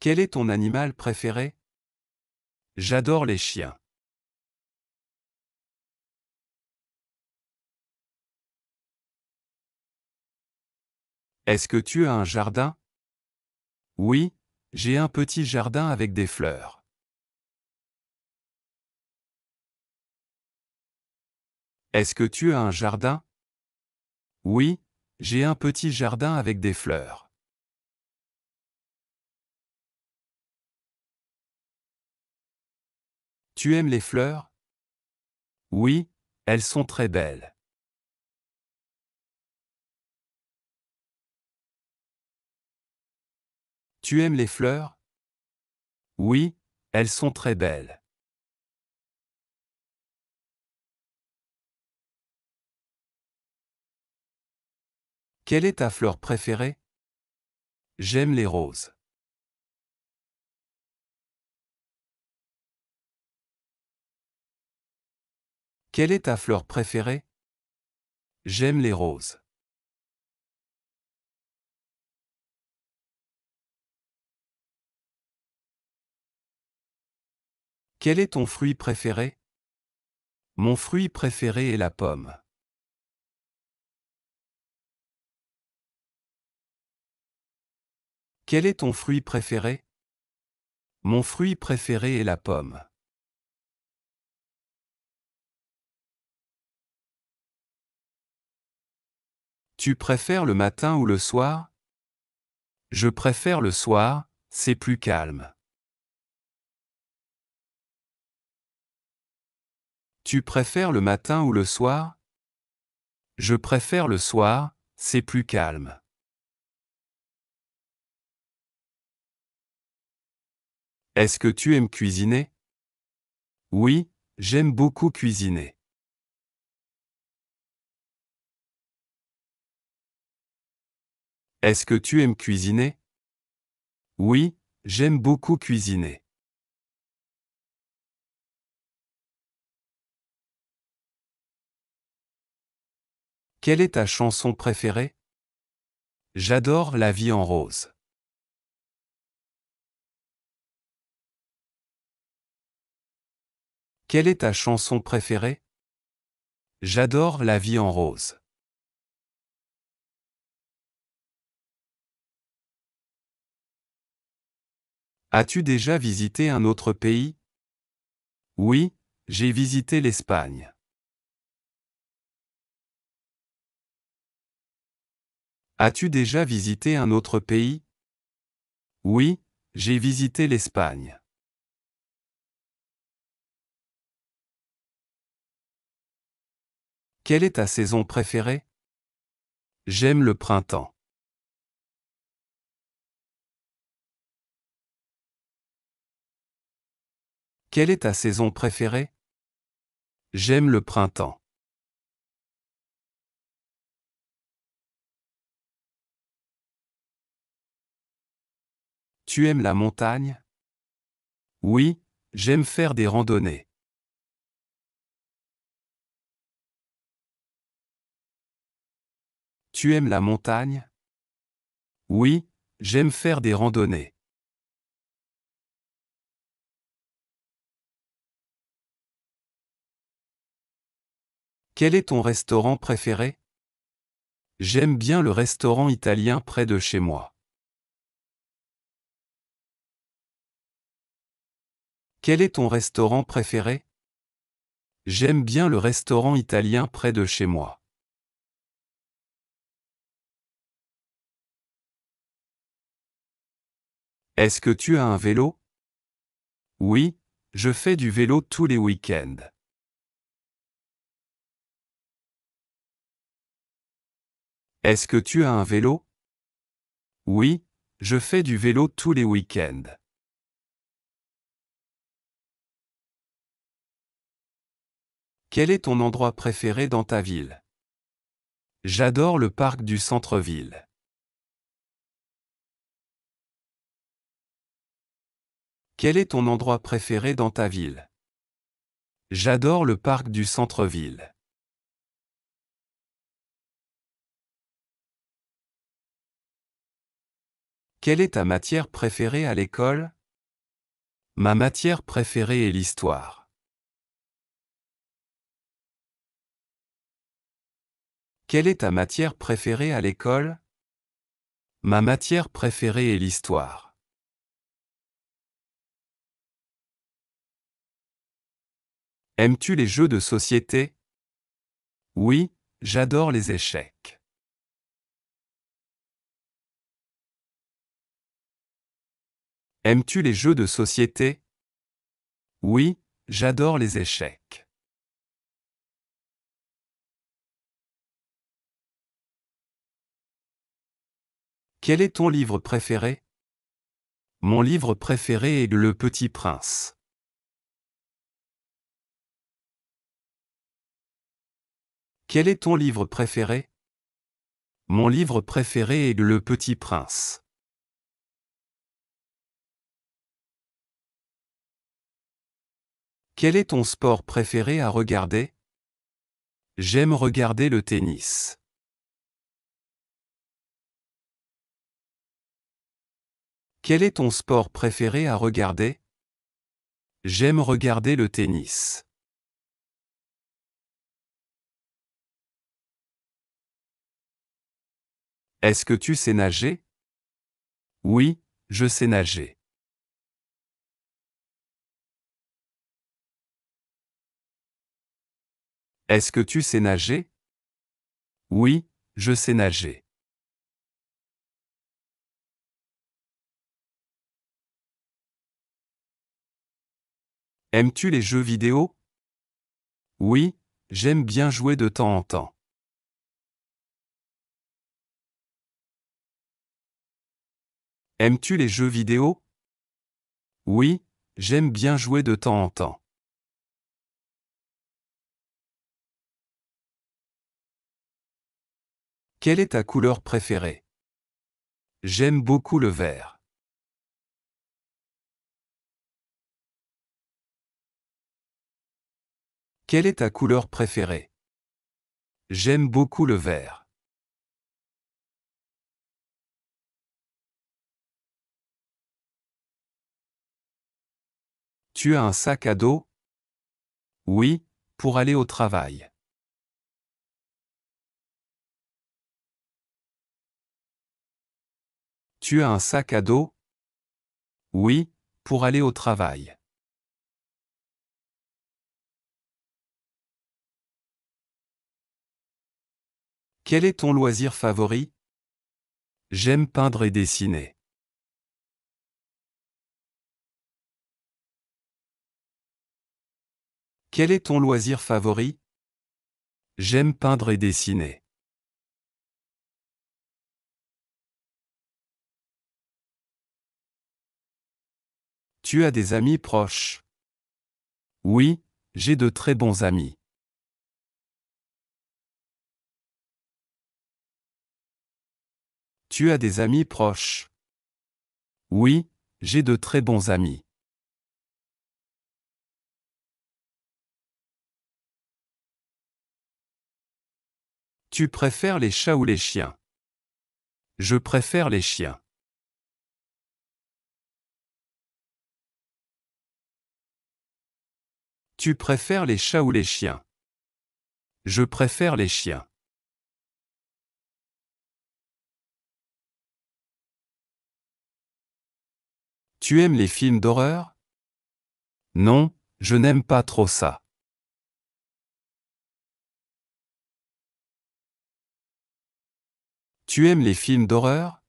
Speaker 1: Quel est ton animal préféré J'adore les chiens. Est-ce que tu as un jardin Oui, j'ai un petit jardin avec des fleurs. Est-ce que tu as un jardin Oui, j'ai un petit jardin avec des fleurs. Tu aimes les fleurs Oui, elles sont très belles. Tu aimes les fleurs Oui, elles sont très belles. Quelle est ta fleur préférée J'aime les roses. Quelle est ta fleur préférée J'aime les roses. Quel est ton fruit préféré Mon fruit préféré est la pomme. Quel est ton fruit préféré Mon fruit préféré est la pomme. Tu préfères le matin ou le soir Je préfère le soir, c'est plus calme. Tu préfères le matin ou le soir Je préfère le soir, c'est plus calme. Est-ce que tu aimes cuisiner Oui, j'aime beaucoup cuisiner. Est-ce que tu aimes cuisiner Oui, j'aime beaucoup cuisiner. Quelle est ta chanson préférée J'adore La vie en rose. Quelle est ta chanson préférée J'adore La vie en rose. As-tu déjà visité un autre pays Oui, j'ai visité l'Espagne. As-tu déjà visité un autre pays Oui, j'ai visité l'Espagne. Quelle est ta saison préférée J'aime le printemps. Quelle est ta saison préférée J'aime le printemps. Tu aimes la montagne Oui, j'aime faire des randonnées. Tu aimes la montagne Oui, j'aime faire des randonnées. Quel est ton restaurant préféré J'aime bien le restaurant italien près de chez moi. Quel est ton restaurant préféré J'aime bien le restaurant italien près de chez moi. Est-ce que tu as un vélo Oui, je fais du vélo tous les week-ends. Est-ce que tu as un vélo Oui, je fais du vélo tous les week-ends. Quel est ton endroit préféré dans ta ville J'adore le parc du centre-ville. Quel est ton endroit préféré dans ta ville J'adore le parc du centre-ville. Quelle est ta matière préférée à l'école Ma matière préférée est l'histoire. Quelle est ta matière préférée à l'école Ma matière préférée est l'histoire. Aimes-tu les jeux de société Oui, j'adore les échecs. Aimes-tu les jeux de société Oui, j'adore les échecs. Quel est ton livre préféré Mon livre préféré est Le Petit Prince. Quel est ton livre préféré Mon livre préféré est Le Petit Prince. Quel est ton sport préféré à regarder J'aime regarder le tennis. Quel est ton sport préféré à regarder J'aime regarder le tennis. Est-ce que tu sais nager Oui, je sais nager. Est-ce que tu sais nager Oui, je sais nager. Aimes-tu les jeux vidéo Oui, j'aime bien jouer de temps en temps. Aimes-tu les jeux vidéo Oui, j'aime bien jouer de temps en temps. Quelle est ta couleur préférée J'aime beaucoup le vert. Quelle est ta couleur préférée J'aime beaucoup le vert. Tu as un sac à dos Oui, pour aller au travail. Tu as un sac à dos Oui, pour aller au travail. Quel est ton loisir favori J'aime peindre et dessiner. Quel est ton loisir favori J'aime peindre et dessiner. Tu as des amis proches Oui, j'ai de très bons amis. Tu as des amis proches Oui, j'ai de très bons amis. Tu préfères les chats ou les chiens Je préfère les chiens. Tu préfères les chats ou les chiens Je préfère les chiens. Tu aimes les films d'horreur Non, je n'aime pas trop ça. Tu aimes les films d'horreur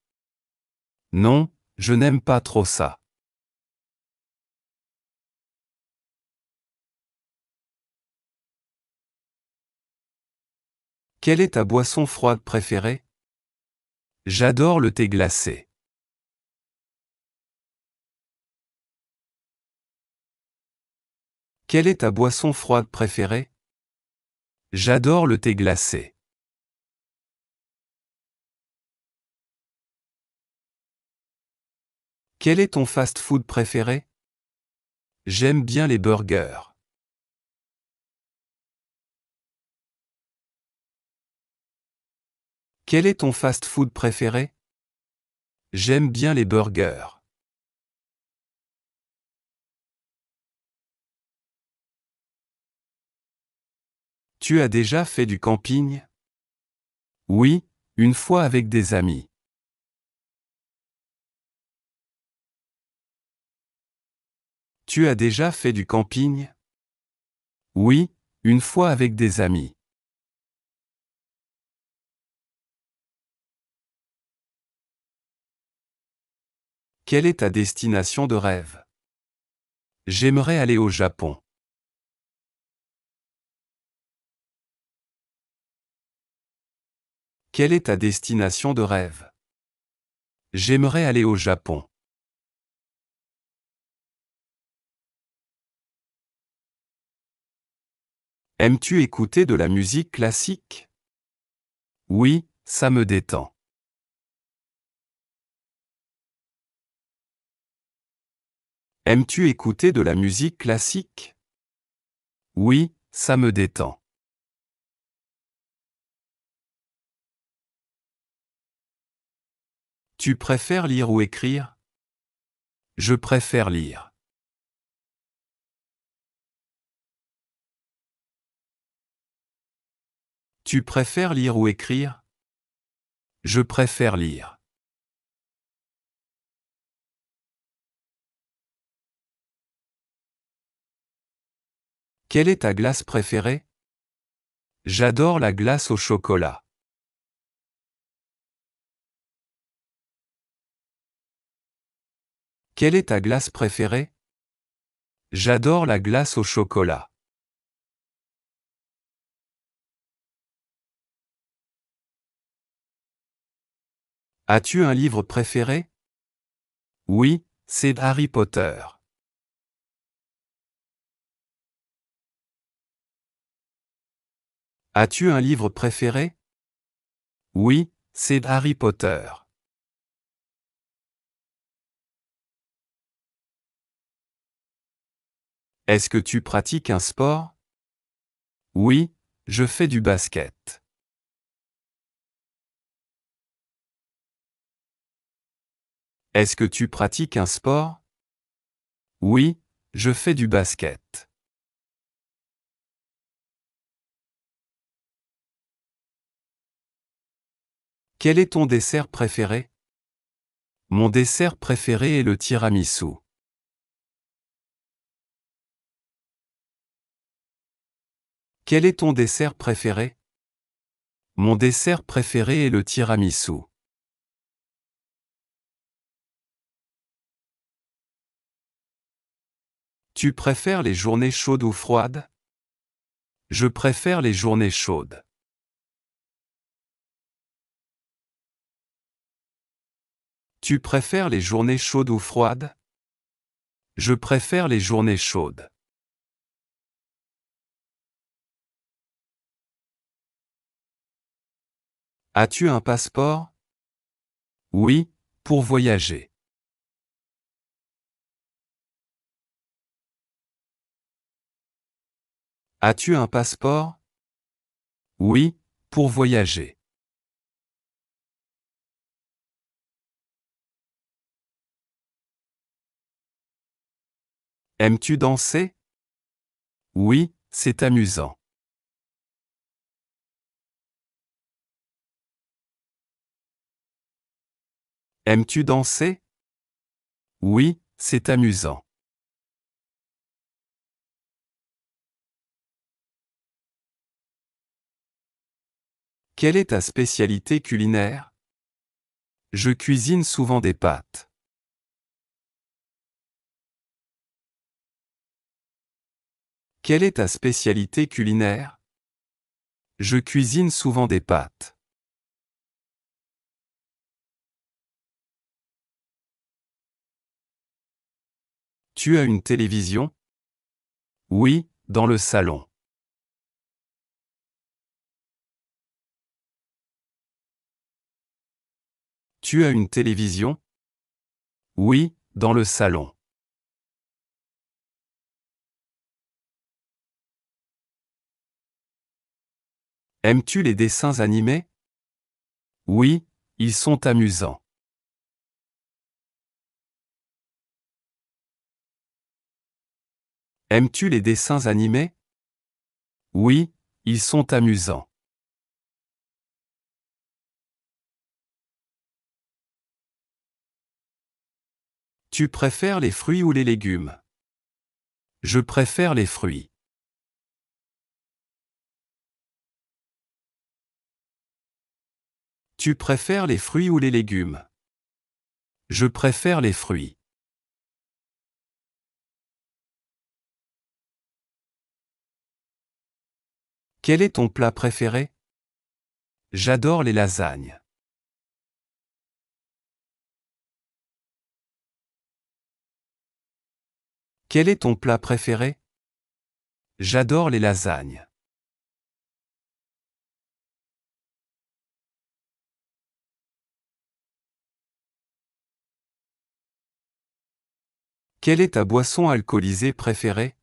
Speaker 1: Non, je n'aime pas trop ça. Quelle est ta boisson froide préférée J'adore le thé glacé. Quelle est ta boisson froide préférée J'adore le thé glacé. Quel est ton fast-food préféré J'aime bien les burgers. Quel est ton fast-food préféré J'aime bien les burgers. Tu as déjà fait du camping Oui, une fois avec des amis. Tu as déjà fait du camping Oui, une fois avec des amis. Quelle est ta destination de rêve J'aimerais aller au Japon. Quelle est ta destination de rêve J'aimerais aller au Japon. Aimes-tu écouter de la musique classique Oui, ça me détend. Aimes-tu écouter de la musique classique Oui, ça me détend. Tu préfères lire ou écrire Je préfère lire. Tu préfères lire ou écrire Je préfère lire. Quelle est ta glace préférée J'adore la glace au chocolat. Quelle est ta glace préférée J'adore la glace au chocolat. As-tu un livre préféré Oui, c'est Harry Potter. As-tu un livre préféré Oui, c'est Harry Potter. Est-ce que tu pratiques un sport Oui, je fais du basket. Est-ce que tu pratiques un sport Oui, je fais du basket. Quel est ton dessert préféré Mon dessert préféré est le tiramisu. Quel est ton dessert préféré Mon dessert préféré est le tiramisu. Tu préfères les journées chaudes ou froides Je préfère les journées chaudes. Tu préfères les journées chaudes ou froides Je préfère les journées chaudes. As-tu un passeport Oui, pour voyager. As-tu un passeport Oui, pour voyager. Aimes-tu danser Oui, c'est amusant. Aimes-tu danser Oui, c'est amusant. Quelle est ta spécialité culinaire Je cuisine souvent des pâtes. Quelle est ta spécialité culinaire Je cuisine souvent des pâtes. Tu as une télévision Oui, dans le salon. Tu as une télévision Oui, dans le salon. Aimes-tu les dessins animés Oui, ils sont amusants. Aimes-tu les dessins animés Oui, ils sont amusants. Tu préfères les fruits ou les légumes Je préfère les fruits. Tu préfères les fruits ou les légumes Je préfère les fruits. Quel est ton plat préféré J'adore les lasagnes. Quel est ton plat préféré J'adore les lasagnes. Quelle est ta boisson alcoolisée préférée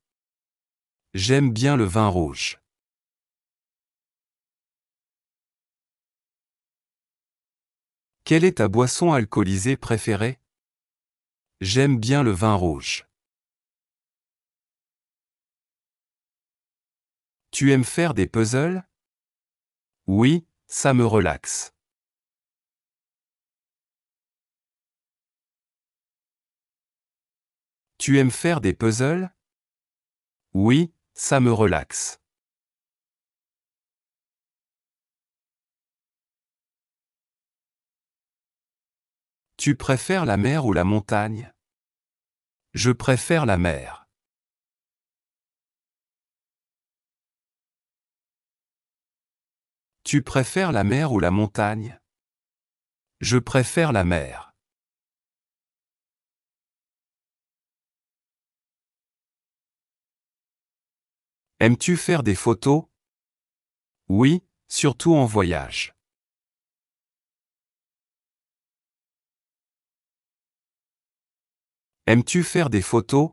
Speaker 1: J'aime bien le vin rouge. Quelle est ta boisson alcoolisée préférée J'aime bien le vin rouge. Tu aimes faire des puzzles Oui, ça me relaxe. Tu aimes faire des puzzles Oui, ça me relaxe. Tu préfères la mer ou la montagne Je préfère la mer. Tu préfères la mer ou la montagne Je préfère la mer. Aimes-tu faire des photos Oui, surtout en voyage. Aimes-tu faire des photos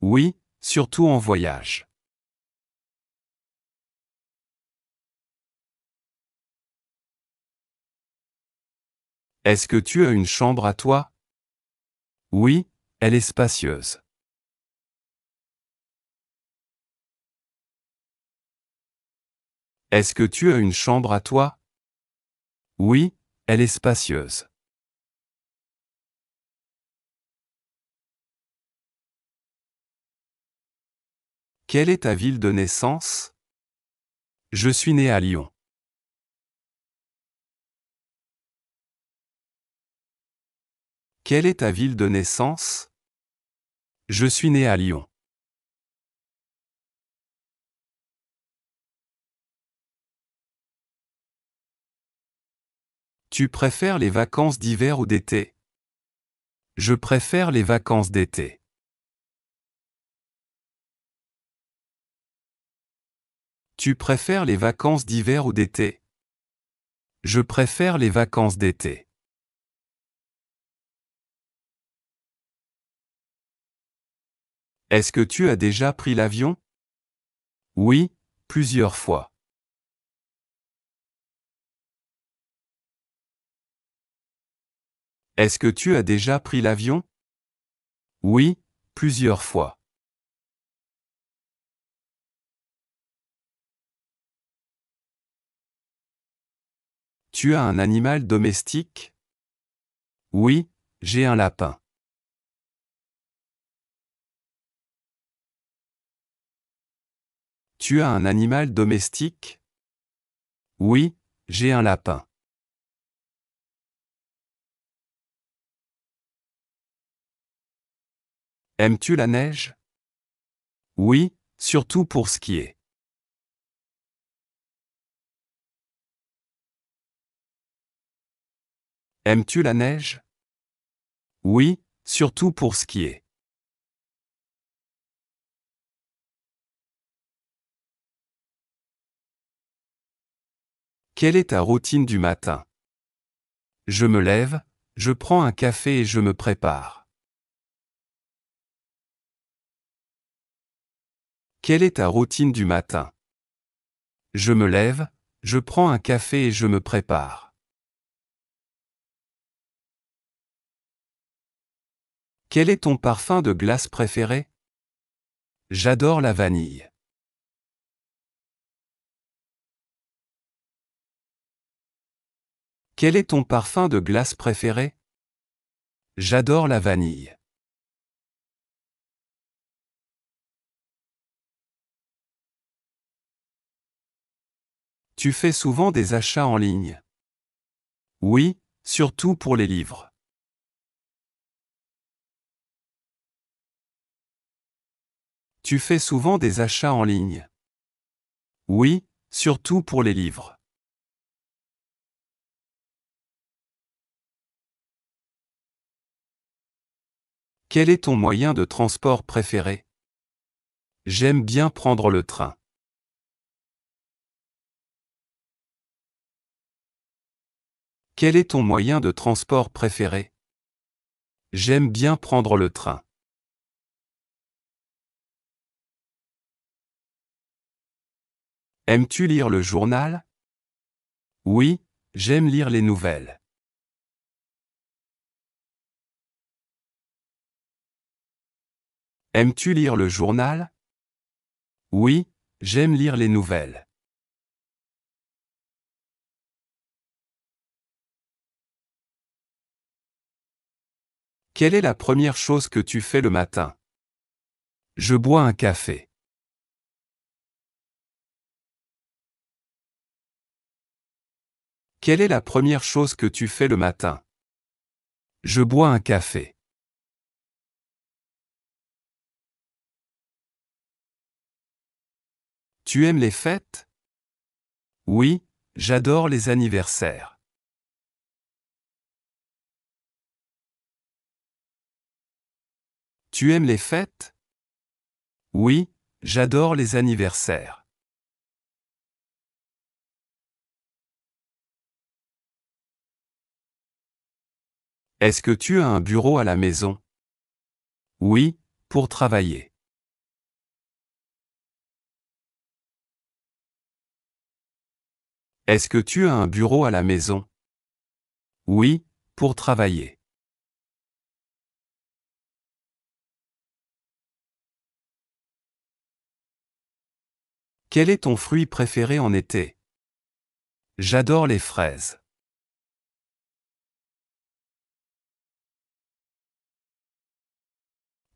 Speaker 1: Oui, surtout en voyage. Est-ce que tu as une chambre à toi Oui, elle est spacieuse. Est-ce que tu as une chambre à toi Oui, elle est spacieuse. Quelle est ta ville de naissance Je suis né à Lyon. Quelle est ta ville de naissance Je suis né à Lyon. Tu préfères les vacances d'hiver ou d'été Je préfère les vacances d'été. Tu préfères les vacances d'hiver ou d'été Je préfère les vacances d'été. Est-ce que tu as déjà pris l'avion Oui, plusieurs fois. Est-ce que tu as déjà pris l'avion Oui, plusieurs fois. Tu as un animal domestique Oui, j'ai un lapin. Tu as un animal domestique Oui, j'ai un lapin. Aimes-tu la neige Oui, surtout pour skier. Aimes-tu la neige Oui, surtout pour skier. Quelle est ta routine du matin Je me lève, je prends un café et je me prépare. Quelle est ta routine du matin Je me lève, je prends un café et je me prépare. Quel est ton parfum de glace préféré J'adore la vanille. Quel est ton parfum de glace préféré J'adore la vanille. Tu fais souvent des achats en ligne. Oui, surtout pour les livres. Tu fais souvent des achats en ligne. Oui, surtout pour les livres. Quel est ton moyen de transport préféré J'aime bien prendre le train. Quel est ton moyen de transport préféré J'aime bien prendre le train. Aimes-tu lire le journal Oui, j'aime lire les nouvelles. Aimes-tu lire le journal Oui, j'aime lire les nouvelles. Quelle est la première chose que tu fais le matin Je bois un café. Quelle est la première chose que tu fais le matin Je bois un café. Tu aimes les fêtes Oui, j'adore les anniversaires. Tu aimes les fêtes Oui, j'adore les anniversaires. Est-ce que tu as un bureau à la maison Oui, pour travailler. Est-ce que tu as un bureau à la maison Oui, pour travailler. Quel est ton fruit préféré en été J'adore les fraises.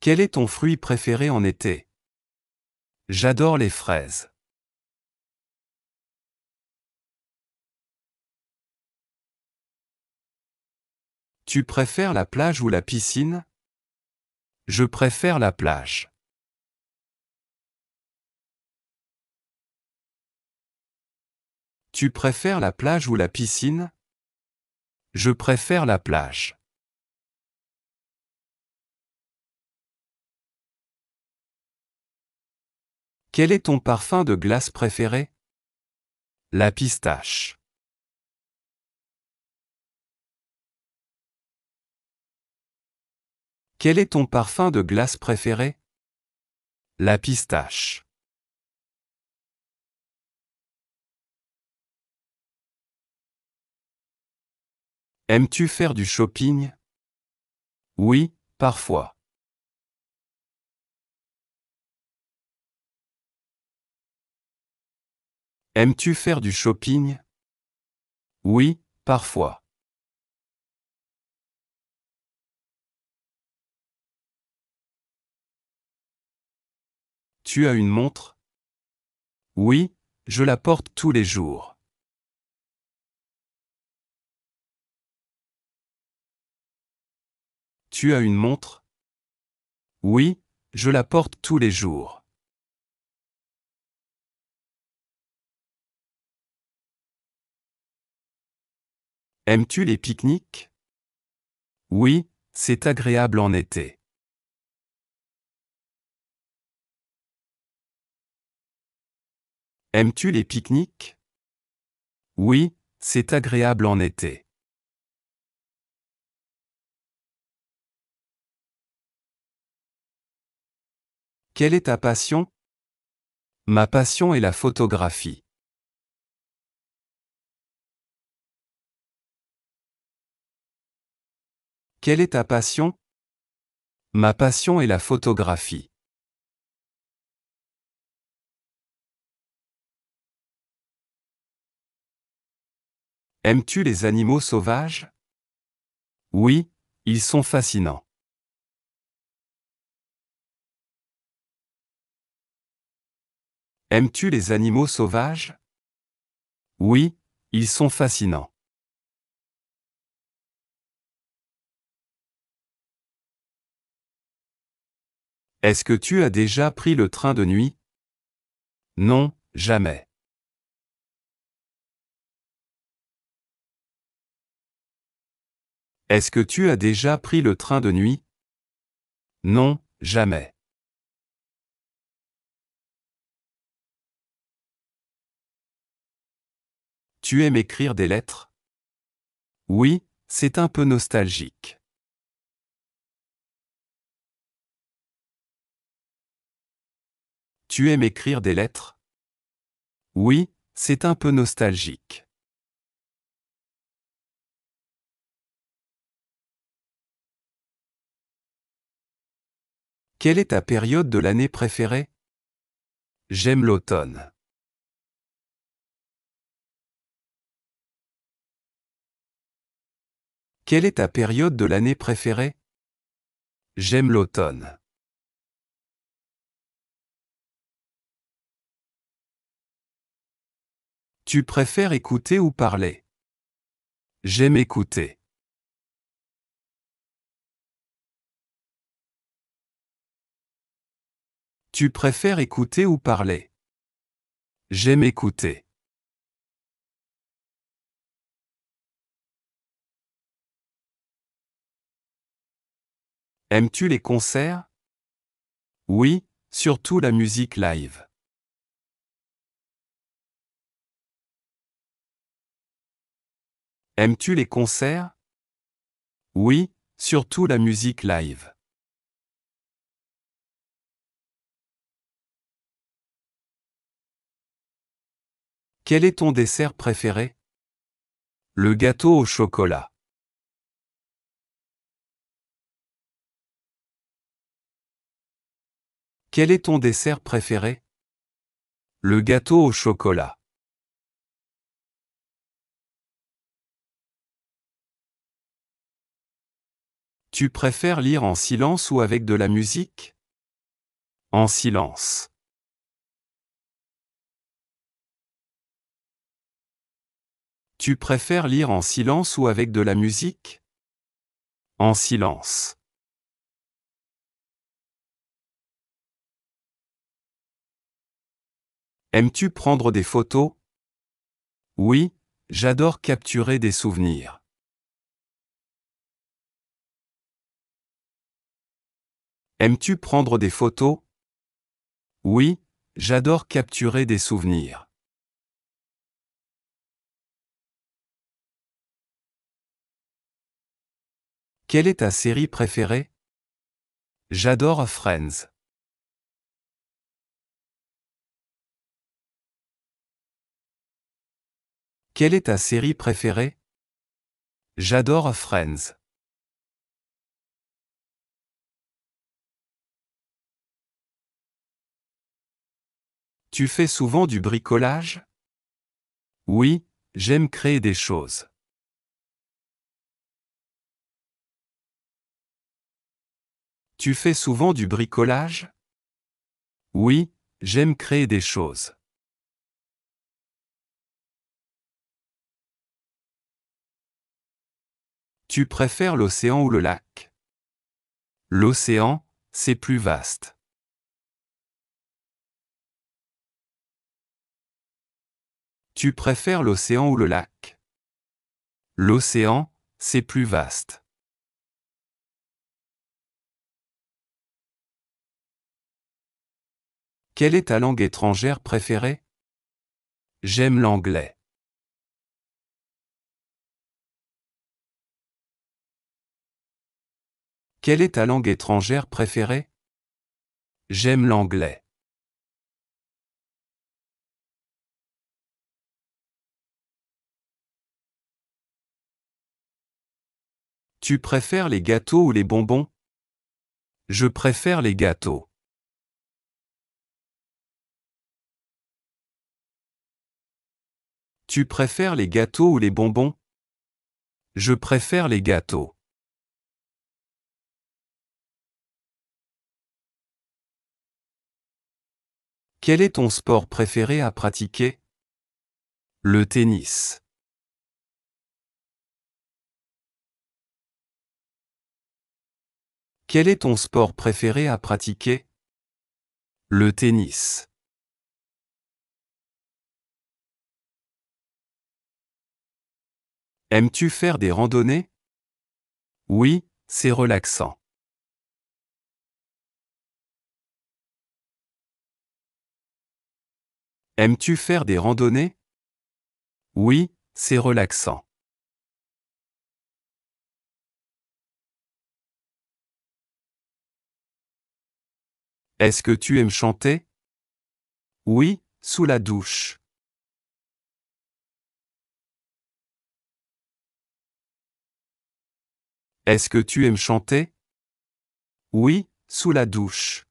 Speaker 1: Quel est ton fruit préféré en été J'adore les fraises. Tu préfères la plage ou la piscine Je préfère la plage. Tu préfères la plage ou la piscine Je préfère la plage. Quel est ton parfum de glace préféré La pistache. Quel est ton parfum de glace préféré La pistache. Aimes-tu faire du shopping Oui, parfois. Aimes-tu faire du shopping Oui, parfois. Tu as une montre Oui, je la porte tous les jours. Tu as une montre Oui, je la porte tous les jours. Aimes-tu les pique-niques Oui, c'est agréable en été. Aimes-tu les pique-niques Oui, c'est agréable en été. Quelle est ta passion Ma passion est la photographie. Quelle est ta passion Ma passion est la photographie. Aimes-tu les animaux sauvages Oui, ils sont fascinants. Aimes-tu les animaux sauvages Oui, ils sont fascinants. Est-ce que tu as déjà pris le train de nuit Non, jamais. Est-ce que tu as déjà pris le train de nuit Non, jamais. Tu aimes écrire des lettres Oui, c'est un peu nostalgique. Tu aimes écrire des lettres Oui, c'est un peu nostalgique. Quelle est ta période de l'année préférée J'aime l'automne. Quelle est ta période de l'année préférée J'aime l'automne. Tu préfères écouter ou parler J'aime écouter. Tu préfères écouter ou parler J'aime écouter. Aimes-tu les concerts Oui, surtout la musique live. Aimes-tu les concerts Oui, surtout la musique live. Quel est ton dessert préféré Le gâteau au chocolat. Quel est ton dessert préféré Le gâteau au chocolat. Tu préfères lire en silence ou avec de la musique En silence. Tu préfères lire en silence ou avec de la musique En silence. Aimes-tu prendre des photos Oui, j'adore capturer des souvenirs. Aimes-tu prendre des photos Oui, j'adore capturer des souvenirs. Quelle est ta série préférée J'adore Friends. Quelle est ta série préférée J'adore Friends. Tu fais souvent du bricolage Oui, j'aime créer des choses. Tu fais souvent du bricolage Oui, j'aime créer des choses. Tu préfères l'océan ou le lac L'océan, c'est plus vaste. Tu préfères l'océan ou le lac L'océan, c'est plus vaste. Quelle est ta langue étrangère préférée J'aime l'anglais. Quelle est ta langue étrangère préférée J'aime l'anglais. Tu préfères les gâteaux ou les bonbons Je préfère les gâteaux. Tu préfères les gâteaux ou les bonbons Je préfère les gâteaux. Quel est ton sport préféré à pratiquer Le tennis. Quel est ton sport préféré à pratiquer Le tennis. Aimes-tu faire des randonnées Oui, c'est relaxant. Aimes-tu faire des randonnées Oui, c'est relaxant. Est-ce que tu aimes chanter Oui, sous la douche. Est-ce que tu aimes chanter Oui, sous la douche.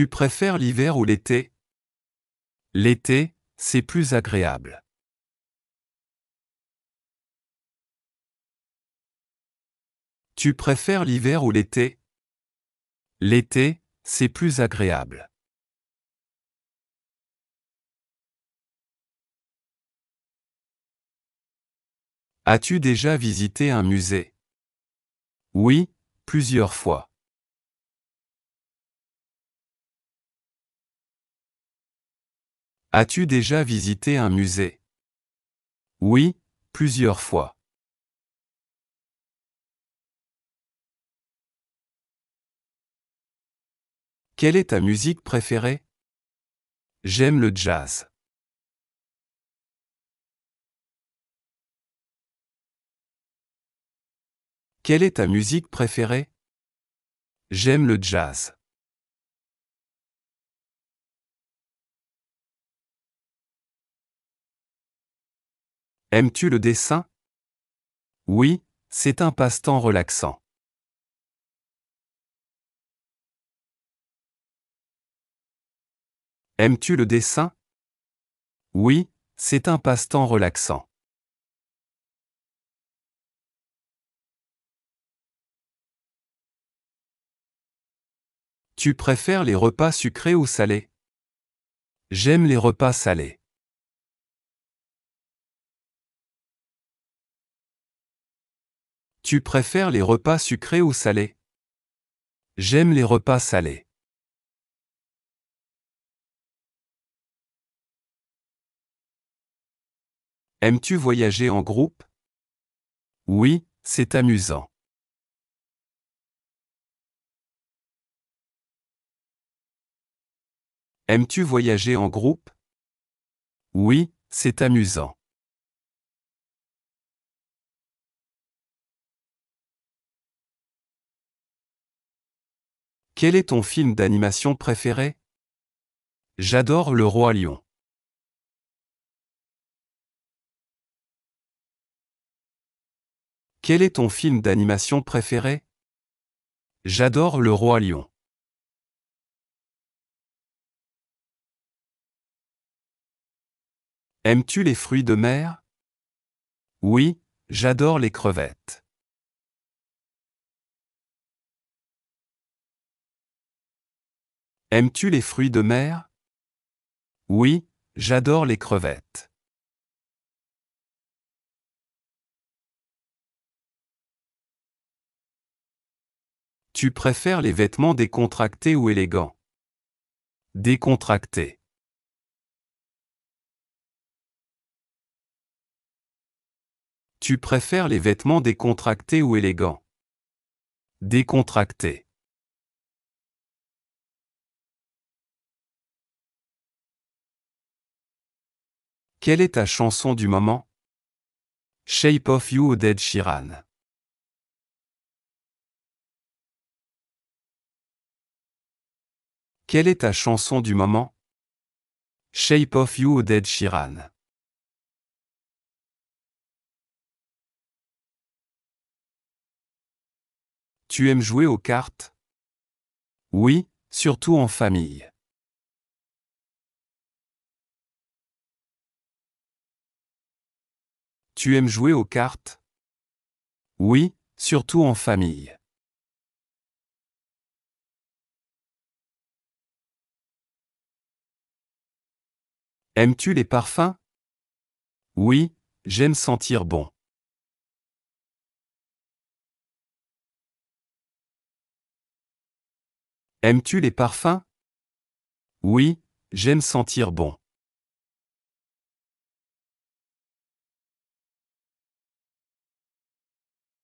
Speaker 1: Tu préfères l'hiver ou l'été L'été, c'est plus agréable. Tu préfères l'hiver ou l'été L'été, c'est plus agréable. As-tu déjà visité un musée Oui, plusieurs fois. As-tu déjà visité un musée Oui, plusieurs fois. Quelle est ta musique préférée J'aime le jazz. Quelle est ta musique préférée J'aime le jazz. Aimes-tu le dessin Oui, c'est un passe-temps relaxant. Aimes-tu le dessin Oui, c'est un passe-temps relaxant. Tu préfères les repas sucrés ou salés J'aime les repas salés. Tu préfères les repas sucrés ou salés J'aime les repas salés. Aimes-tu voyager en groupe Oui, c'est amusant. Aimes-tu voyager en groupe Oui, c'est amusant. Quel est ton film d'animation préféré J'adore Le Roi Lion. Quel est ton film d'animation préféré J'adore Le Roi Lion. Aimes-tu les fruits de mer Oui, j'adore les crevettes. Aimes-tu les fruits de mer Oui, j'adore les crevettes. Tu préfères les vêtements décontractés ou élégants Décontractés. Tu préfères les vêtements décontractés ou élégants Décontractés. Quelle est ta chanson du moment Shape of You Dead Sheeran. Quelle est ta chanson du moment Shape of You Dead Sheeran. Tu aimes jouer aux cartes Oui, surtout en famille. Tu aimes jouer aux cartes Oui, surtout en famille. Aimes-tu les parfums Oui, j'aime sentir bon. Aimes-tu les parfums Oui, j'aime sentir bon.